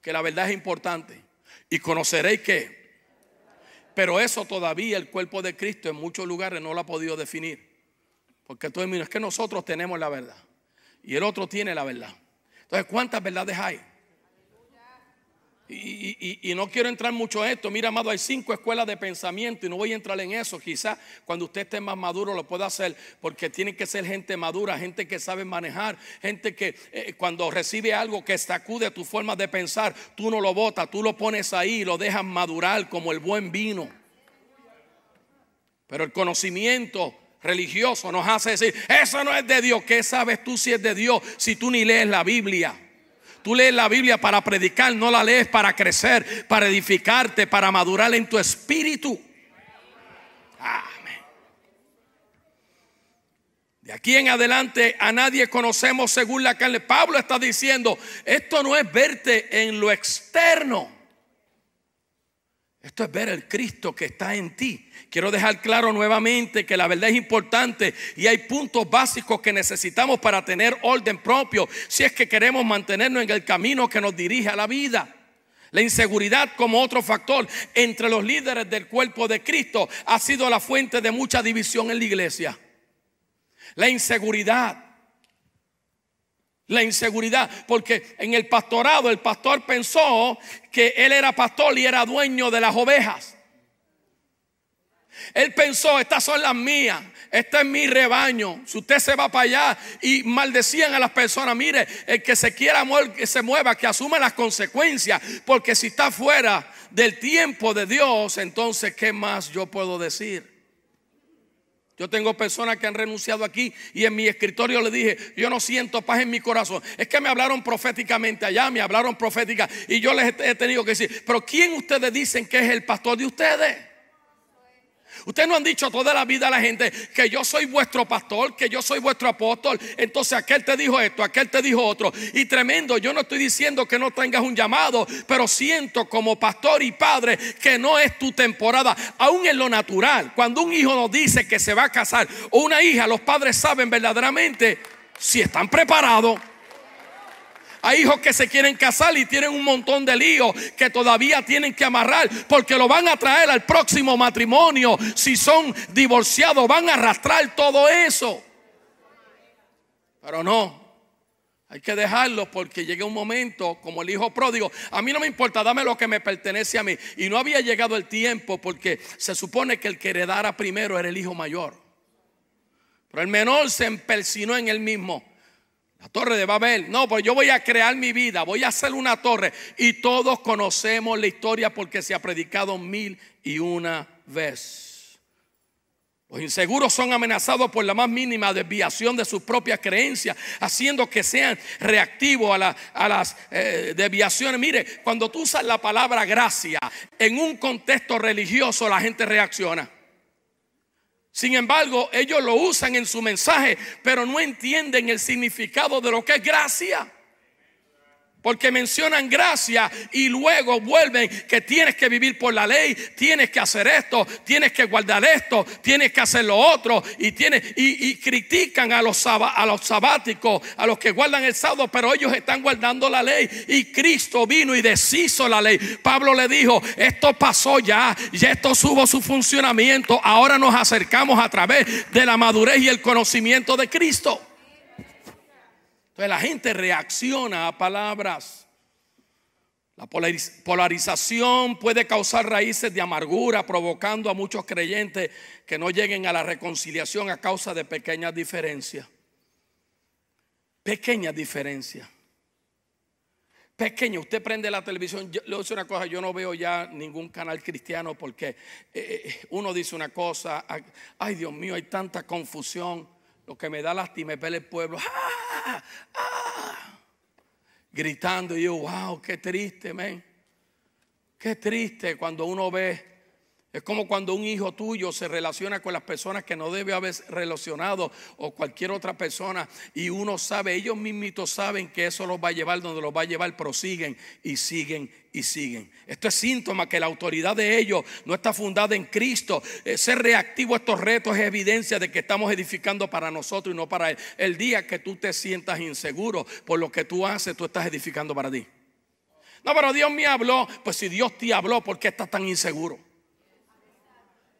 que la verdad es importante. Y conoceréis que. Pero eso todavía el cuerpo de Cristo en muchos lugares no lo ha podido definir. Porque tú el es que nosotros tenemos la verdad. Y el otro tiene la verdad. Entonces, ¿cuántas verdades hay? y, no quiero entrar mucho en esto. Mira, amado, hay cinco escuelas de pensamiento y no voy a entrar en eso. Quizás cuando usted esté más maduro lo pueda hacer, porque tiene que ser gente madura, gente que sabe manejar, gente que eh, cuando recibe algo que sacude tu forma de pensar, tú no lo botas, tú lo pones ahí y lo dejas madurar como el buen vino. Pero el conocimiento religioso nos hace decir, eso no es de Dios. ¿Qué sabes tú si es de Dios si tú ni lees la Biblia? Tú lees la Biblia para predicar, no la lees para crecer, para edificarte, para madurar en tu espíritu. Amén. De aquí en adelante a nadie conocemos según la carne. Pablo está diciendo, esto no es verte en lo externo. Esto es ver el Cristo que está en ti. Quiero dejar claro nuevamente que la verdad es importante y hay puntos básicos que necesitamos para tener orden propio si es que queremos mantenernos en el camino que nos dirige a la vida. La inseguridad como otro factor entre los líderes del cuerpo de Cristo ha sido la fuente de mucha división en la iglesia. La inseguridad la inseguridad, porque en el pastorado el pastor pensó que él era pastor y era dueño de las ovejas. Él pensó, estas son las mías, este es mi rebaño. Si usted se va para allá y maldecían a las personas, mire, el que se quiera mover, que se mueva, que asuma las consecuencias, porque si está fuera del tiempo de Dios, entonces, ¿qué más yo puedo decir? Yo tengo personas que han renunciado aquí y en mi escritorio le dije, yo no siento paz en mi corazón. Es que me hablaron proféticamente allá, me hablaron profética y yo les he tenido que decir, pero ¿quién ustedes dicen que es el pastor de ustedes? Ustedes no han dicho toda la vida a la gente que yo soy vuestro pastor, que yo soy vuestro apóstol. Entonces aquel te dijo esto, aquel te dijo otro. Y tremendo, yo no estoy diciendo que no tengas un llamado, pero siento como pastor y padre que no es tu temporada. Aún en lo natural, cuando un hijo nos dice que se va a casar o una hija, los padres saben verdaderamente si están preparados. Hay hijos que se quieren casar y tienen un montón de líos que todavía tienen que amarrar porque lo van a traer al próximo matrimonio. Si son divorciados, van a arrastrar todo eso. Pero no, hay que dejarlo porque llega un momento, como el hijo pródigo, a mí no me importa, dame lo que me pertenece a mí. Y no había llegado el tiempo porque se supone que el que heredara primero era el hijo mayor. Pero el menor se empersinó en él mismo. La torre de Babel. No, pues yo voy a crear mi vida, voy a hacer una torre. Y todos conocemos la historia porque se ha predicado mil y una vez. Los inseguros son amenazados por la más mínima desviación de sus propias creencias, haciendo que sean reactivos a, las eh, desviaciones. Mire, cuando tú usas la palabra gracia en un contexto religioso, la gente reacciona. Sin embargo, ellos lo usan en su mensaje, pero no entienden el significado de lo que es gracia. Porque mencionan gracia y luego vuelven que tienes que vivir por la ley, tienes que hacer esto, tienes que guardar esto, tienes que hacer lo otro. Y, tienes, y, critican a los, a sabáticos, a los que guardan el sábado, pero ellos están guardando la ley. Y Cristo vino y deshizo la ley. Pablo le dijo, esto pasó ya, y esto subo su funcionamiento. Ahora nos acercamos a través de la madurez y el conocimiento de Cristo. Entonces la gente reacciona a palabras. La polarización puede causar raíces de amargura, provocando a muchos creyentes que no lleguen a la reconciliación a causa de pequeñas diferencias. Pequeñas diferencias. Pequeño, usted prende la televisión, yo, le decir una cosa, yo no veo ya ningún canal cristiano porque eh, eh, uno dice una cosa, ay Dios mío, hay tanta confusión. Lo que me da lástima es ver el pueblo ¡ah! ¡Ah! gritando. Y yo, wow, qué triste, men. Qué triste cuando uno ve es como cuando un hijo tuyo se relaciona con las personas que no debe haber relacionado o cualquier otra persona y uno sabe, ellos mismitos saben que eso los va a llevar donde los va a llevar, prosiguen y siguen y siguen. Esto es síntoma que la autoridad de ellos no está fundada en Cristo. Eh, ser reactivo a estos retos es evidencia de que estamos edificando para nosotros y no para Él. El día que tú te sientas inseguro por lo que tú haces, tú estás edificando para ti. No, pero Dios me habló. Pues si Dios te habló, ¿por qué estás tan inseguro?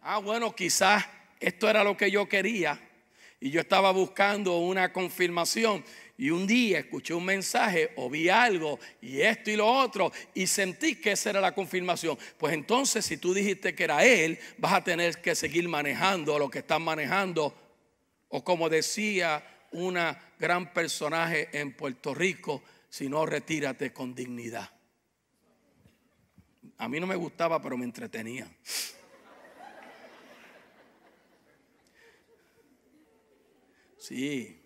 ah, bueno, quizás esto era lo que yo quería y yo estaba buscando una confirmación y un día escuché un mensaje o vi algo y esto y lo otro y sentí que esa era la confirmación. Pues entonces si tú dijiste que era él, vas a tener que seguir manejando lo que estás manejando o como decía una gran personaje en Puerto Rico, si no retírate con dignidad. A mí no me gustaba, pero me entretenía. Sí.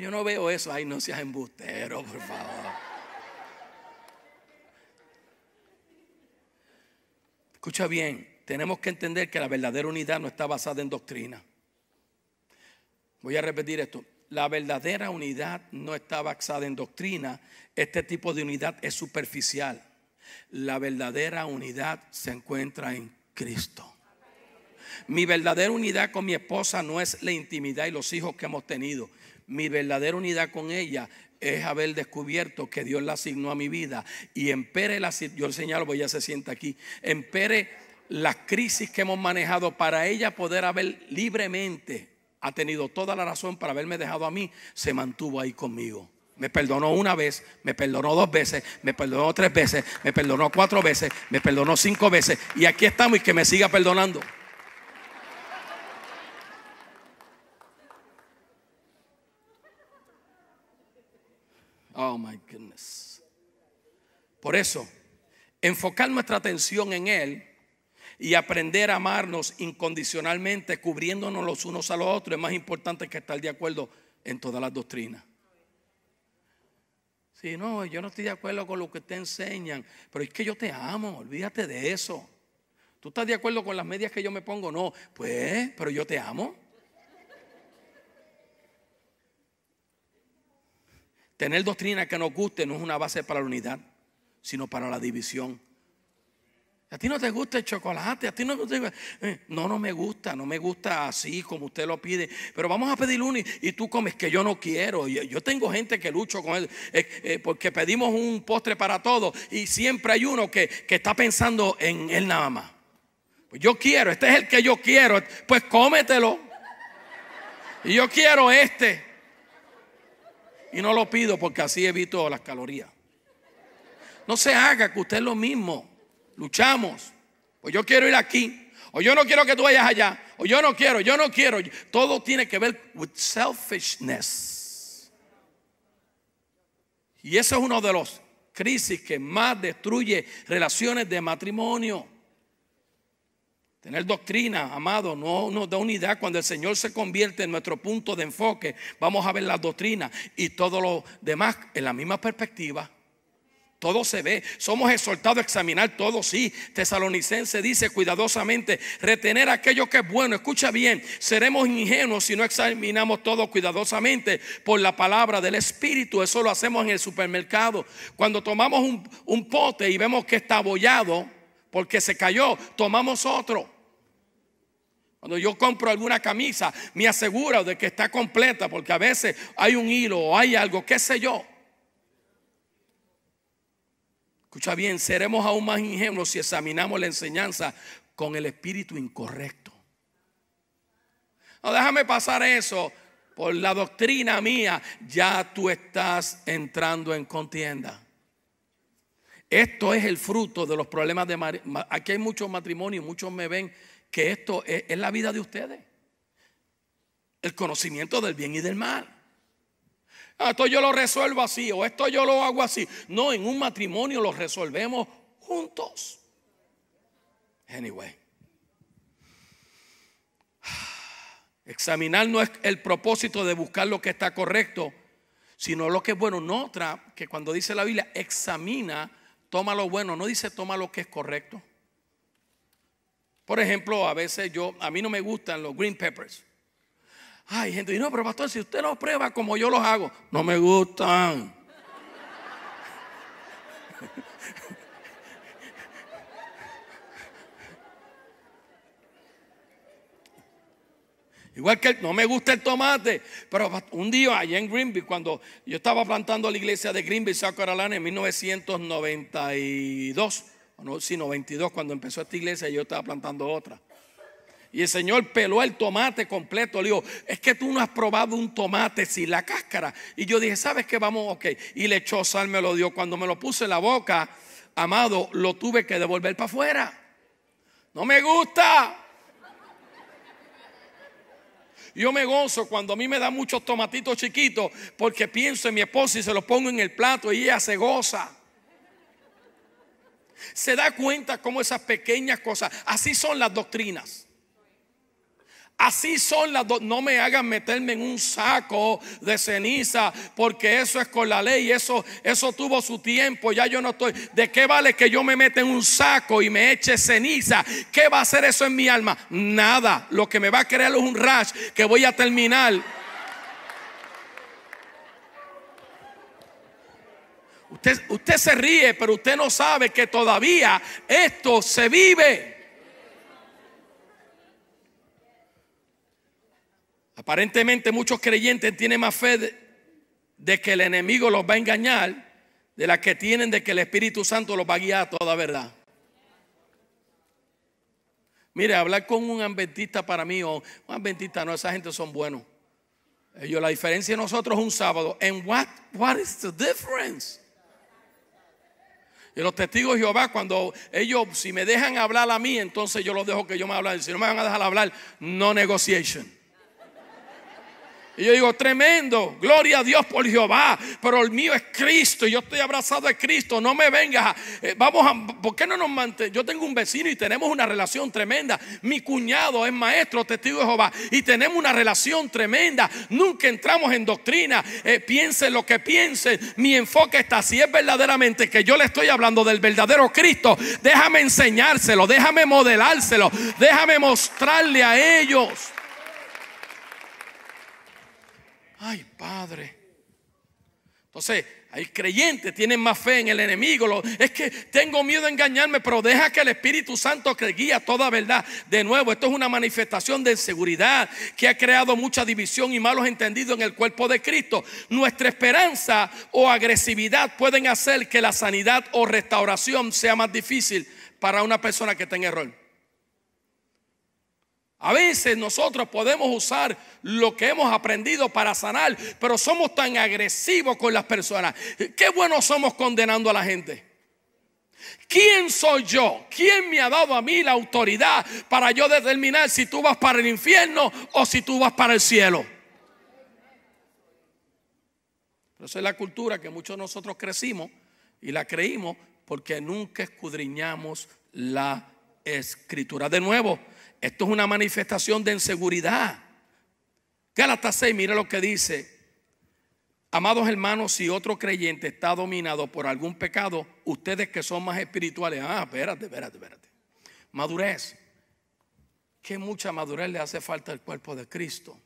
yo no veo eso. Ahí no seas embustero, por favor. Escucha bien, tenemos que entender que la verdadera unidad no está basada en doctrina. Voy a repetir esto. La verdadera unidad no está basada en doctrina. Este tipo de unidad es superficial. La verdadera unidad se encuentra en Cristo. Mi verdadera unidad con mi esposa no es la intimidad y los hijos que hemos tenido. Mi verdadera unidad con ella es haber descubierto que Dios la asignó a mi vida. Y empere la, yo le señalo, pues ya se sienta aquí. Empere las crisis que hemos manejado para ella poder haber libremente, ha tenido toda la razón para haberme dejado a mí, se mantuvo ahí conmigo. Me perdonó una vez, me perdonó dos veces, me perdonó tres veces, me perdonó cuatro veces, me perdonó cinco veces. Y aquí estamos y que me siga perdonando. Oh, my goodness. Por eso, enfocar nuestra atención en Él y aprender a amarnos incondicionalmente, cubriéndonos los unos a los otros, es más importante que estar de acuerdo en todas las doctrinas. Si no, yo no estoy de acuerdo con lo que te enseñan, pero es que yo te amo, olvídate de eso. ¿Tú estás de acuerdo con las medias que yo me pongo? No, pues, pero yo te amo. Tener doctrina que nos guste no es una base para la unidad, sino para la división. A ti no te gusta el chocolate, a ti no te gusta. Eh, no, no me gusta, no me gusta así como usted lo pide. Pero vamos a pedir uno y, tú comes que yo no quiero. Yo, tengo gente que lucho con él eh, eh, porque pedimos un postre para todos y siempre hay uno que, está pensando en él nada más. Pues yo quiero, este es el que yo quiero, pues cómetelo. Y yo quiero este. Y no lo pido porque así evito las calorías. No se haga que usted es lo mismo. Luchamos. Pues yo quiero ir aquí. O yo no quiero que tú vayas allá. O yo no quiero, yo no quiero. Todo tiene que ver with selfishness. Y eso es uno de los crisis que más destruye relaciones de matrimonio. Tener doctrina, amado, no nos da unidad. Cuando el Señor se convierte en nuestro punto de enfoque, vamos a ver la doctrina y todo lo demás en la misma perspectiva. Todo se ve. Somos exhortados a examinar todo. Sí, tesalonicense dice cuidadosamente, retener aquello que es bueno. Escucha bien, seremos ingenuos si no examinamos todo cuidadosamente por la palabra del Espíritu. Eso lo hacemos en el supermercado. Cuando tomamos un, un pote y vemos que está abollado porque se cayó, tomamos otro. Cuando yo compro alguna camisa, me aseguro de que está completa, porque a veces hay un hilo o hay algo, qué sé yo. Escucha bien, seremos aún más ingenuos si examinamos la enseñanza con el espíritu incorrecto. No, déjame pasar eso. Por la doctrina mía, ya tú estás entrando en contienda. Esto es el fruto de los problemas de... Aquí hay muchos matrimonios, muchos me ven que esto es, la vida de ustedes. El conocimiento del bien y del mal. Ah, esto yo lo resuelvo así o esto yo lo hago así. No, en un matrimonio lo resolvemos juntos. Anyway. Examinar no es el propósito de buscar lo que está correcto, sino lo que es bueno. No que cuando dice la Biblia, examina, toma lo bueno, no dice toma lo que es correcto. Por ejemplo, a veces yo, a mí no me gustan los green peppers. Ay, gente, dice, no, pero pastor, si usted los prueba como yo los hago, no me gustan. Igual que no me gusta el tomate, pero un día allá en Greenby, cuando yo estaba plantando la iglesia de Greenby, South Carolina, en 1992, no, sino 22, cuando empezó esta iglesia yo estaba plantando otra. Y el Señor peló el tomate completo. Le dijo, es que tú no has probado un tomate sin la cáscara. Y yo dije, ¿sabes qué? Vamos, ok. Y le echó sal, me lo dio. Cuando me lo puse en la boca, amado, lo tuve que devolver para afuera. No me gusta. Yo me gozo cuando a mí me da muchos tomatitos chiquitos porque pienso en mi esposa y se los pongo en el plato y ella se goza. Se da cuenta cómo esas pequeñas cosas, así son las doctrinas. Así son las dos. No me hagan meterme en un saco de ceniza, porque eso es con la ley. Eso, eso tuvo su tiempo. Ya yo no estoy. ¿De qué vale que yo me meta en un saco y me eche ceniza? ¿Qué va a hacer eso en mi alma? Nada. Lo que me va a crear es un rash que voy a terminar Usted, se ríe, pero usted no sabe que todavía esto se vive. Aparentemente muchos creyentes tienen más fe de, que el enemigo los va a engañar de la que tienen de que el Espíritu Santo los va a guiar a toda verdad. Mire, hablar con un adventista para mí o un adventista no, esa gente son buenos. Ellos, la diferencia de nosotros es un sábado. ¿En what, what is the difference? Y los testigos de Jehová, cuando ellos, si me dejan hablar a mí, entonces yo los dejo que yo me hablen. Si no me van a dejar hablar, no negotiation. Y yo digo, tremendo, gloria a Dios por Jehová, pero el mío es Cristo y yo estoy abrazado de Cristo, no me vengas, eh, vamos a, ¿por qué no nos mantenemos? Yo tengo un vecino y tenemos una relación tremenda, mi cuñado es maestro, testigo de Jehová, y tenemos una relación tremenda, nunca entramos en doctrina, eh, piense piensen lo que piensen, mi enfoque está, si es verdaderamente que yo le estoy hablando del verdadero Cristo, déjame enseñárselo, déjame modelárselo, déjame mostrarle a ellos. Ay, Padre. Entonces, hay creyentes tienen más fe en el enemigo. es que tengo miedo de engañarme, pero deja que el Espíritu Santo que guía toda verdad. De nuevo, esto es una manifestación de inseguridad que ha creado mucha división y malos entendidos en el cuerpo de Cristo. Nuestra esperanza o agresividad pueden hacer que la sanidad o restauración sea más difícil para una persona que tenga error. A veces nosotros podemos usar lo que hemos aprendido para sanar, pero somos tan agresivos con las personas. Qué bueno somos condenando a la gente. ¿Quién soy yo? ¿Quién me ha dado a mí la autoridad para yo determinar si tú vas para el infierno o si tú vas para el cielo? esa es la cultura que muchos de nosotros crecimos y la creímos porque nunca escudriñamos la escritura. De nuevo, esto es una manifestación de inseguridad. Galata 6, mira lo que dice. Amados hermanos, si otro creyente está dominado por algún pecado, ustedes que son más espirituales, ah, espérate, espérate, espérate. Madurez. ¿Qué mucha madurez le hace falta al cuerpo de Cristo.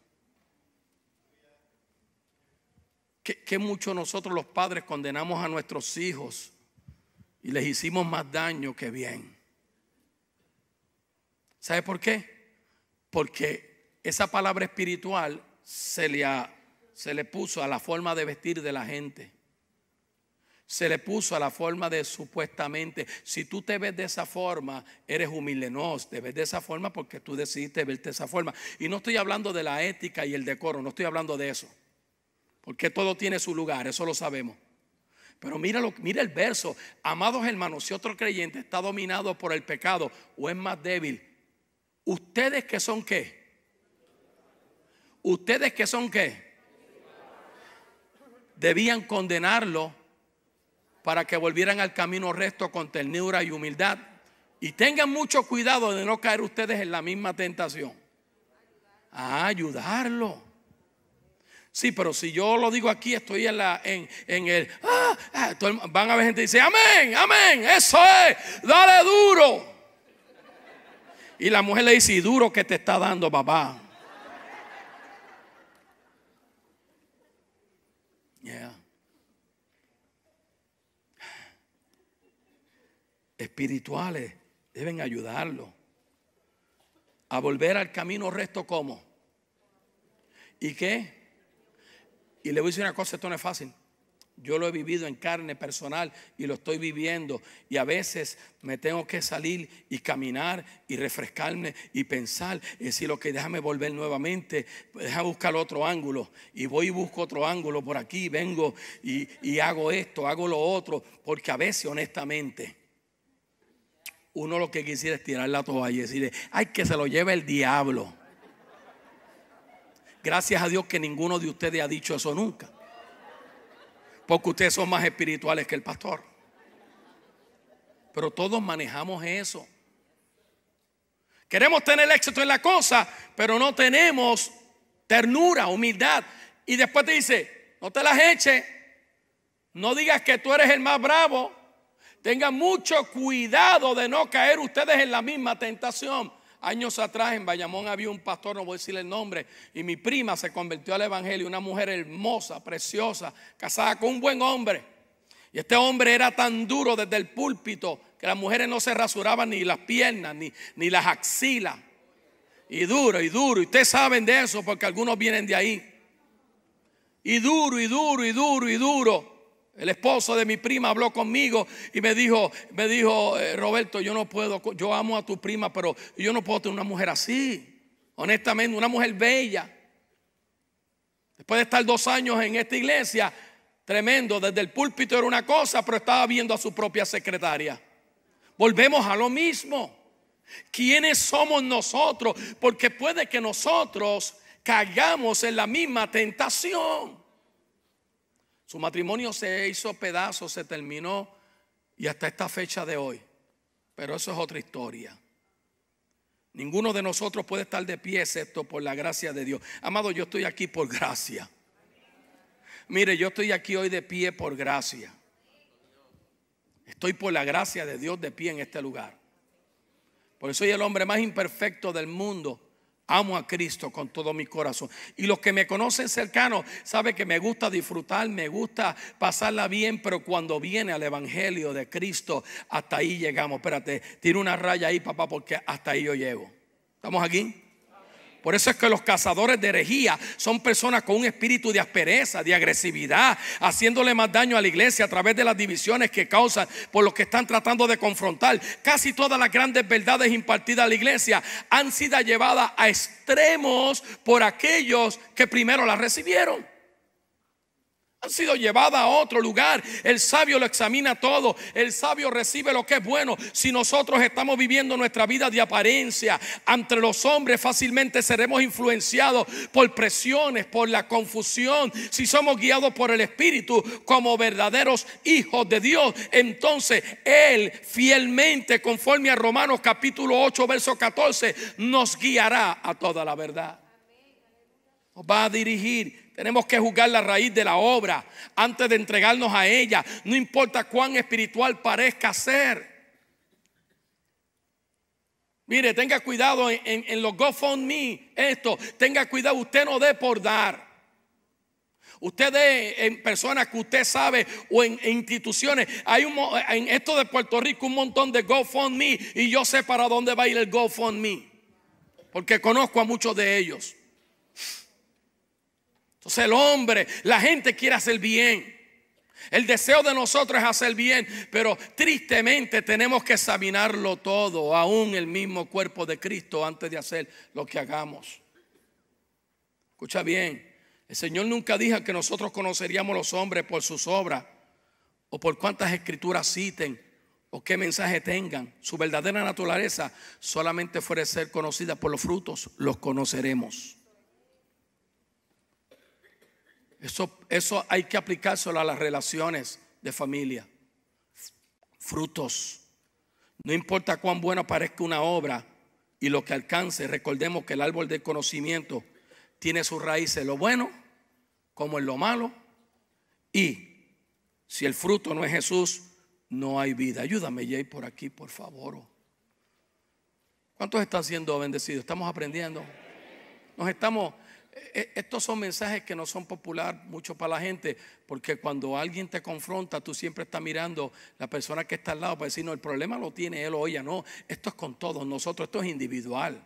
¿Qué mucho nosotros los padres condenamos a nuestros hijos y les hicimos más daño que bien. ¿Sabe por qué? Porque esa palabra espiritual se le, se le puso a la forma de vestir de la gente. Se le puso a la forma de supuestamente, si tú te ves de esa forma, eres humilde. No, te ves de esa forma porque tú decidiste verte de esa forma. Y no estoy hablando de la ética y el decoro, no estoy hablando de eso. Porque todo tiene su lugar, eso lo sabemos. Pero mira, lo, mira el verso. Amados hermanos, si otro creyente está dominado por el pecado o es más débil, Ustedes que son qué? Ustedes que son qué? Debían condenarlo para que volvieran al camino recto con ternura y humildad. Y tengan mucho cuidado de no caer ustedes en la misma tentación. A ayudarlo. Sí, pero si yo lo digo aquí, estoy en, la, en, el, ah, ah, Van a ver gente y dice, amén, amén, eso es, dale duro. Y la mujer le dice, y duro que te está dando, papá. Espirituales deben ayudarlo a volver al camino recto como. ¿Y qué? Y le voy a decir una cosa, esto no es fácil. Yo lo he vivido en carne personal y lo estoy viviendo. Y a veces me tengo que salir y caminar y refrescarme y pensar. Y decir, que déjame volver nuevamente. Déjame buscar otro ángulo. Y voy y busco otro ángulo por aquí. Vengo y, y hago esto, hago lo otro. Porque a veces, honestamente, uno lo que quisiera es tirar la toalla y decirle, ay, que se lo lleve el diablo. Gracias a Dios que ninguno de ustedes ha dicho eso nunca. Porque ustedes son más espirituales que el pastor. Pero todos manejamos eso. Queremos tener éxito en la cosa, pero no tenemos ternura, humildad. Y después te dice, no te las eche, no digas que tú eres el más bravo. Tenga mucho cuidado de no caer ustedes en la misma tentación. Años atrás en Bayamón había un pastor, no voy a decirle el nombre, y mi prima se convirtió al Evangelio, una mujer hermosa, preciosa, casada con un buen hombre. Y este hombre era tan duro desde el púlpito que las mujeres no se rasuraban ni las piernas, ni, ni las axilas. Y duro, y duro. Y ustedes saben de eso porque algunos vienen de ahí. Y duro, y duro, y duro, y duro. El esposo de mi prima habló conmigo y me dijo, me dijo, eh, Roberto, yo no puedo, yo amo a tu prima, pero yo no puedo tener una mujer así. Honestamente, una mujer bella. Después de estar dos años en esta iglesia, tremendo, desde el púlpito era una cosa, pero estaba viendo a su propia secretaria. Volvemos a lo mismo. ¿Quiénes somos nosotros? Porque puede que nosotros caigamos en la misma tentación. Su matrimonio se hizo pedazos, se terminó y hasta esta fecha de hoy. Pero eso es otra historia. Ninguno de nosotros puede estar de pie excepto por la gracia de Dios. Amado, yo estoy aquí por gracia. Mire, yo estoy aquí hoy de pie por gracia. Estoy por la gracia de Dios de pie en este lugar. Porque soy el hombre más imperfecto del mundo. Amo a Cristo con todo mi corazón. Y los que me conocen cercano saben que me gusta disfrutar, me gusta pasarla bien, pero cuando viene al Evangelio de Cristo, hasta ahí llegamos. Espérate, tiene una raya ahí, papá, porque hasta ahí yo llego. ¿Estamos aquí? Por eso es que los cazadores de herejía son personas con un espíritu de aspereza, de agresividad, haciéndole más daño a la iglesia a través de las divisiones que causan por los que están tratando de confrontar. Casi todas las grandes verdades impartidas a la iglesia han sido llevadas a extremos por aquellos que primero las recibieron. Han sido llevadas a otro lugar. El sabio lo examina todo. El sabio recibe lo que es bueno. Si nosotros estamos viviendo nuestra vida de apariencia entre los hombres, fácilmente seremos influenciados por presiones, por la confusión. Si somos guiados por el Espíritu como verdaderos hijos de Dios, entonces Él fielmente, conforme a Romanos capítulo 8, verso 14, nos guiará a toda la verdad va a dirigir. Tenemos que juzgar la raíz de la obra antes de entregarnos a ella, no importa cuán espiritual parezca ser. Mire, tenga cuidado en, en, los GoFundMe, esto, tenga cuidado, usted no dé por dar. Usted dé en personas que usted sabe o en, instituciones. Hay un, en esto de Puerto Rico un montón de GoFundMe y yo sé para dónde va a ir el GoFundMe. Porque conozco a muchos de ellos el hombre, la gente quiere hacer bien. El deseo de nosotros es hacer bien, pero tristemente tenemos que examinarlo todo, aún el mismo cuerpo de Cristo, antes de hacer lo que hagamos. Escucha bien, el Señor nunca dijo que nosotros conoceríamos los hombres por sus obras o por cuántas escrituras citen o qué mensaje tengan. Su verdadera naturaleza solamente fuere ser conocida por los frutos, los conoceremos. Eso, hay que aplicárselo a las relaciones de familia. Frutos. No importa cuán buena parezca una obra y lo que alcance, recordemos que el árbol del conocimiento tiene sus raíces lo bueno como en lo malo. Y si el fruto no es Jesús, no hay vida. Ayúdame, Jay, por aquí, por favor. ¿Cuántos están siendo bendecidos? ¿Estamos aprendiendo? Nos estamos e, estos son mensajes que no son popular mucho para la gente, porque cuando alguien te confronta, tú siempre estás mirando la persona que está al lado para decir, no, el problema lo tiene él o ella, no, esto es con todos nosotros, esto es individual.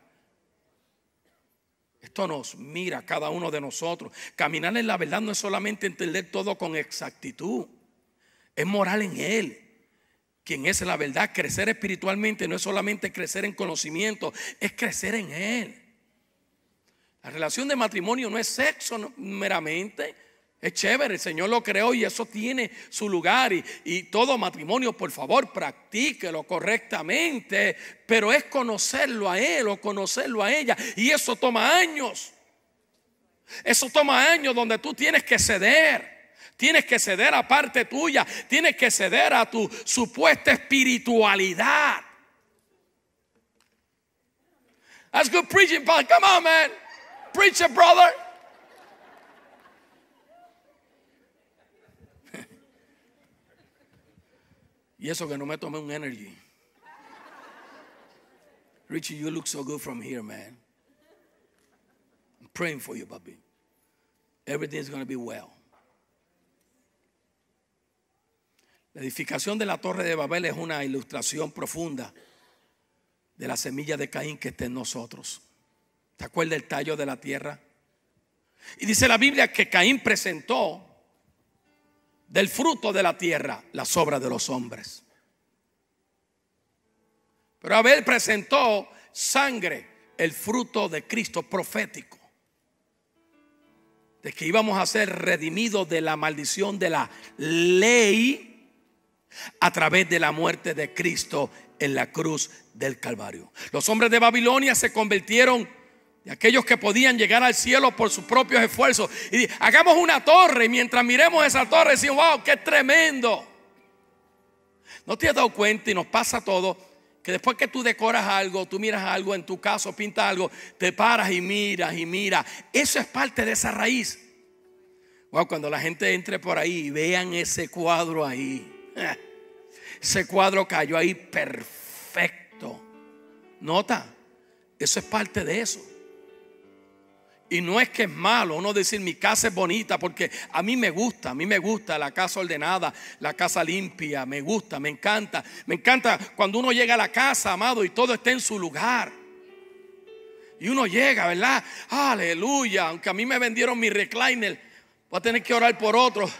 Esto nos mira cada uno de nosotros. Caminar en la verdad no es solamente entender todo con exactitud, es moral en él quien es la verdad. Crecer espiritualmente no es solamente crecer en conocimiento, es crecer en Él. La relación de matrimonio no es sexo meramente. Es chévere, el Señor lo creó y eso tiene su lugar. Y, todo matrimonio, por favor, practíquelo correctamente. Pero es conocerlo a Él o conocerlo a ella. Y eso toma años. Eso toma años donde tú tienes que ceder. Tienes que ceder a parte tuya. Tienes que ceder a tu supuesta espiritualidad. That's good preaching, Come on, man. Preacher brother. y eso que no me tomé un energy. Richie, you look so good from here, man. I'm praying for you, baby. Everything's going to be well. La edificación de la Torre de Babel es una ilustración profunda de la semilla de Caín que está en nosotros. ¿Te acuerdas el tallo de la tierra? Y dice la Biblia que Caín presentó del fruto de la tierra La sobra de los hombres. Pero Abel presentó sangre, el fruto de Cristo profético, de que íbamos a ser redimidos de la maldición de la ley a través de la muerte de Cristo en la cruz del Calvario. Los hombres de Babilonia se convirtieron aquellos que podían llegar al cielo por sus propios esfuerzos. Y hagamos una torre y mientras miremos esa torre decimos, wow, qué tremendo. ¿No te has dado cuenta y nos pasa todo que después que tú decoras algo, tú miras algo, en tu caso pintas algo, te paras y miras y miras? Eso es parte de esa raíz. Wow, cuando la gente entre por ahí y vean ese cuadro ahí. Ese cuadro cayó ahí perfecto. Nota, eso es parte de eso. Y no es que es malo uno decir mi casa es bonita porque a mí me gusta, a mí me gusta la casa ordenada, la casa limpia, me gusta, me encanta. Me encanta cuando uno llega a la casa, amado, y todo está en su lugar. Y uno llega, ¿verdad? Aleluya, aunque a mí me vendieron mi recliner, voy a tener que orar por otro.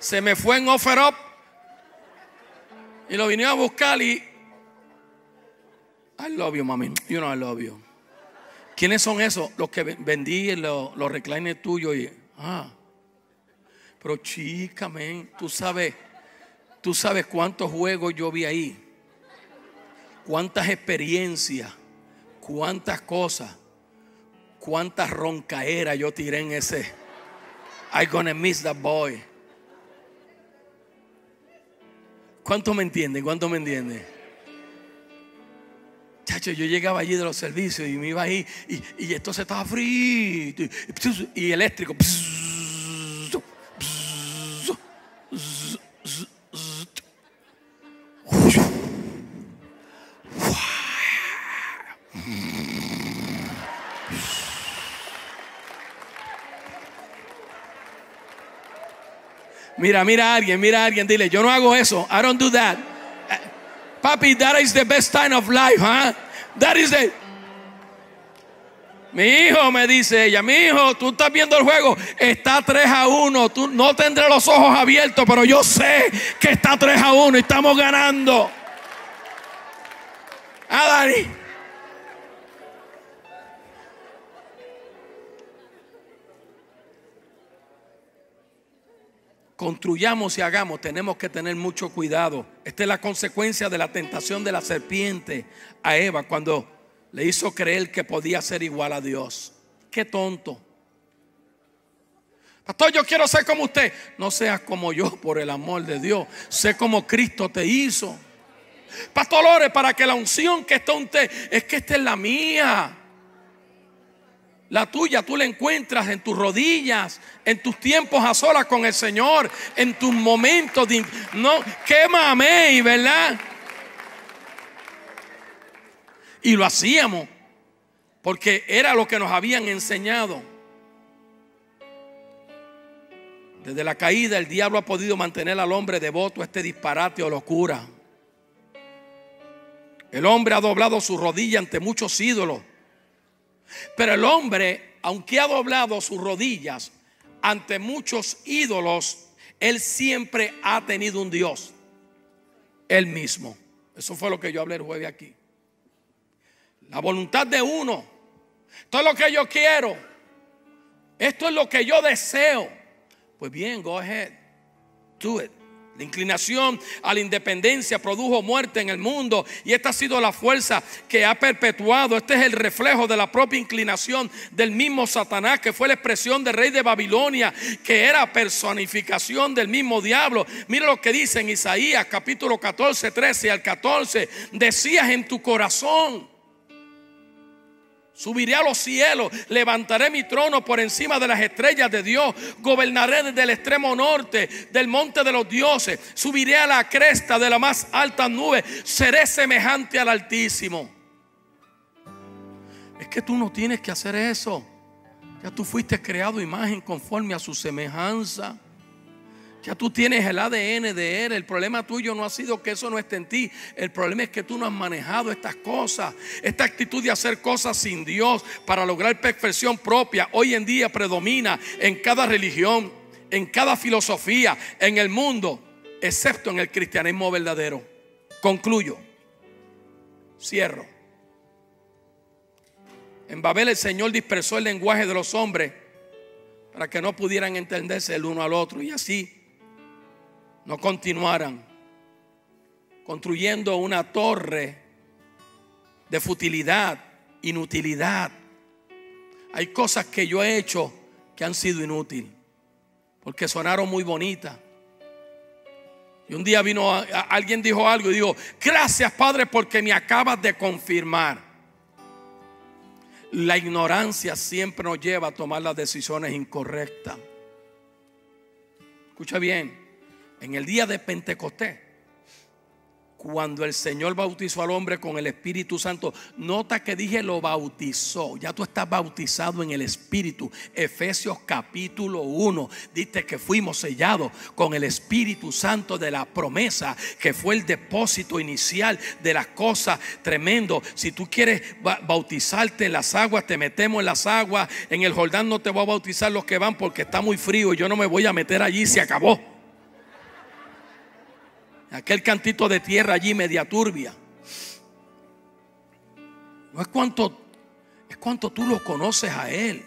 Se me fue en offer up y lo vine a buscar y... I love you, mami. You know I love you. ¿Quiénes son esos? Los que vendí los, los reclames tuyos. Y, ah, pero chica, tú sabes, tú sabes cuántos juegos yo vi ahí, cuántas experiencias, cuántas cosas, cuántas roncaeras yo tiré en ese. I'm gonna miss that boy. ¿Cuánto me entienden? ¿Cuánto me entienden? yo llegaba allí de los servicios y me iba ahí y, esto se estaba frío y, y eléctrico. Mira, mira a alguien, mira a alguien, dile, yo no hago eso. I don't do that. Papi, that is the best time of life, huh? That is the. Mi hijo me dice ella, mi hijo, tú estás viendo el juego, está 3 a 1, tú no tendré los ojos abiertos, pero yo sé que está 3 a 1 y estamos ganando. Ah, construyamos y hagamos, tenemos que tener mucho cuidado. Esta es la consecuencia de la tentación de la serpiente a Eva cuando le hizo creer que podía ser igual a Dios. Qué tonto. Pastor, yo quiero ser como usted. No seas como yo, por el amor de Dios. Sé como Cristo te hizo. Pastor para que la unción que está usted, es que esta es la mía. La tuya tú la encuentras en tus rodillas, en tus tiempos a solas con el Señor, en tus momentos de... No, quémame, ¿verdad? Y lo hacíamos, porque era lo que nos habían enseñado. Desde la caída el diablo ha podido mantener al hombre devoto a este disparate o locura. El hombre ha doblado su rodilla ante muchos ídolos pero el hombre, aunque ha doblado sus rodillas ante muchos ídolos, él siempre ha tenido un Dios, él mismo. Eso fue lo que yo hablé el jueves aquí. La voluntad de uno. Esto es lo que yo quiero. Esto es lo que yo deseo. Pues bien, go ahead. Do it. La inclinación a la independencia produjo muerte en el mundo y esta ha sido la fuerza que ha perpetuado. Este es el reflejo de la propia inclinación del mismo Satanás, que fue la expresión del rey de Babilonia, que era personificación del mismo diablo. Mira lo que dice en Isaías capítulo 14, 13 al 14. Decías en tu corazón. Subiré a los cielos, levantaré mi trono por encima de las estrellas de Dios, gobernaré desde el extremo norte del monte de los dioses, subiré a la cresta de la más alta nube, seré semejante al Altísimo. Es que tú no tienes que hacer eso. Ya tú fuiste creado imagen conforme a su semejanza. Ya tú tienes el ADN de Él. El problema tuyo no ha sido que eso no esté en ti. El problema es que tú no has manejado estas cosas. Esta actitud de hacer cosas sin Dios para lograr perfección propia hoy en día predomina en cada religión, en cada filosofía, en el mundo, excepto en el cristianismo verdadero. Concluyo. Cierro. En Babel el Señor dispersó el lenguaje de los hombres para que no pudieran entenderse el uno al otro y así no continuaran construyendo una torre de futilidad, inutilidad. Hay cosas que yo he hecho que han sido inútil porque sonaron muy bonitas. Y un día vino, alguien dijo algo y dijo, gracias Padre porque me acabas de confirmar. La ignorancia siempre nos lleva a tomar las decisiones incorrectas. Escucha bien, en el día de Pentecostés, cuando el Señor bautizó al hombre con el Espíritu Santo, nota que dije lo bautizó, ya tú estás bautizado en el Espíritu. Efesios capítulo 1 dice que fuimos sellados con el Espíritu Santo de la promesa, que fue el depósito inicial de las cosas tremendo. Si tú quieres bautizarte en las aguas, te metemos en las aguas. En el Jordán no te voy a bautizar los que van porque está muy frío y yo no me voy a meter allí, se acabó aquel cantito de tierra allí media turbia. No es cuanto, es cuanto tú lo conoces a Él.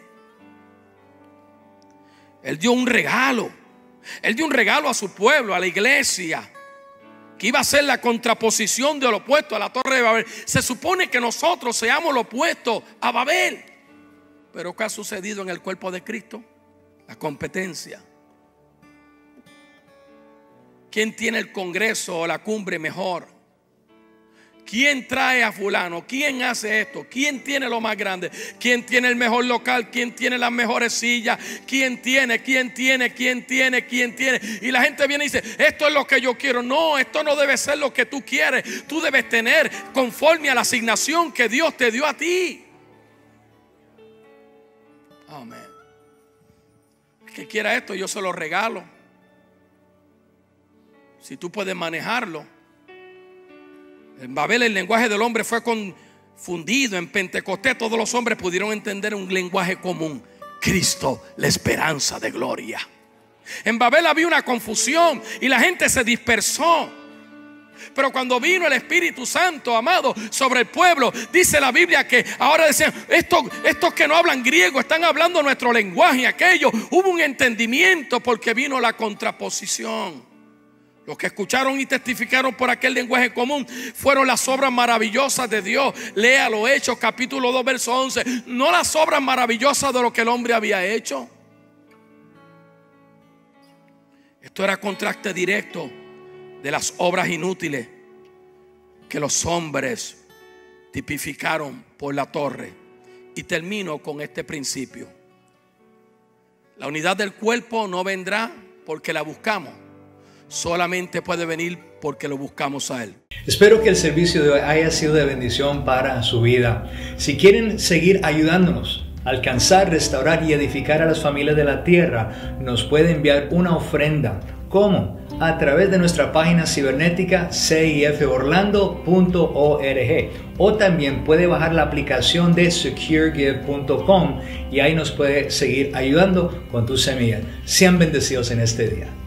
Él dio un regalo. Él dio un regalo a su pueblo, a la iglesia, que iba a ser la contraposición de lo opuesto a la torre de Babel. Se supone que nosotros seamos lo opuesto a Babel. Pero ¿qué ha sucedido en el cuerpo de Cristo? La competencia. ¿Quién tiene el Congreso o la cumbre mejor? ¿Quién trae a fulano? ¿Quién hace esto? ¿Quién tiene lo más grande? ¿Quién tiene el mejor local? ¿Quién tiene las mejores sillas? ¿Quién tiene? ¿Quién tiene? ¿Quién tiene? ¿Quién tiene? Y la gente viene y dice, esto es lo que yo quiero. No, esto no debe ser lo que tú quieres. Tú debes tener conforme a la asignación que Dios te dio a ti. Amén. que quiera esto, yo se lo regalo si tú puedes manejarlo. En Babel el lenguaje del hombre fue confundido. En Pentecostés todos los hombres pudieron entender un lenguaje común. Cristo, la esperanza de gloria. En Babel había una confusión y la gente se dispersó. Pero cuando vino el Espíritu Santo, amado, sobre el pueblo, dice la Biblia que ahora decían, estos, estos que no hablan griego están hablando nuestro lenguaje, aquello. Hubo un entendimiento porque vino la contraposición. Los que escucharon y testificaron por aquel lenguaje común fueron las obras maravillosas de Dios. Lea lo Hechos, capítulo 2, verso 11. No las obras maravillosas de lo que el hombre había hecho. Esto era contraste directo de las obras inútiles que los hombres tipificaron por la torre. Y termino con este principio. La unidad del cuerpo no vendrá porque la buscamos solamente puede venir porque lo buscamos a Él. Espero que el servicio de hoy haya sido de bendición para su vida. Si quieren seguir ayudándonos, a alcanzar, restaurar y edificar a las familias de la tierra, nos puede enviar una ofrenda. ¿Cómo? A través de nuestra página cibernética ciforlando.org o también puede bajar la aplicación de securegive.com y ahí nos puede seguir ayudando con tus semillas. Sean bendecidos en este día.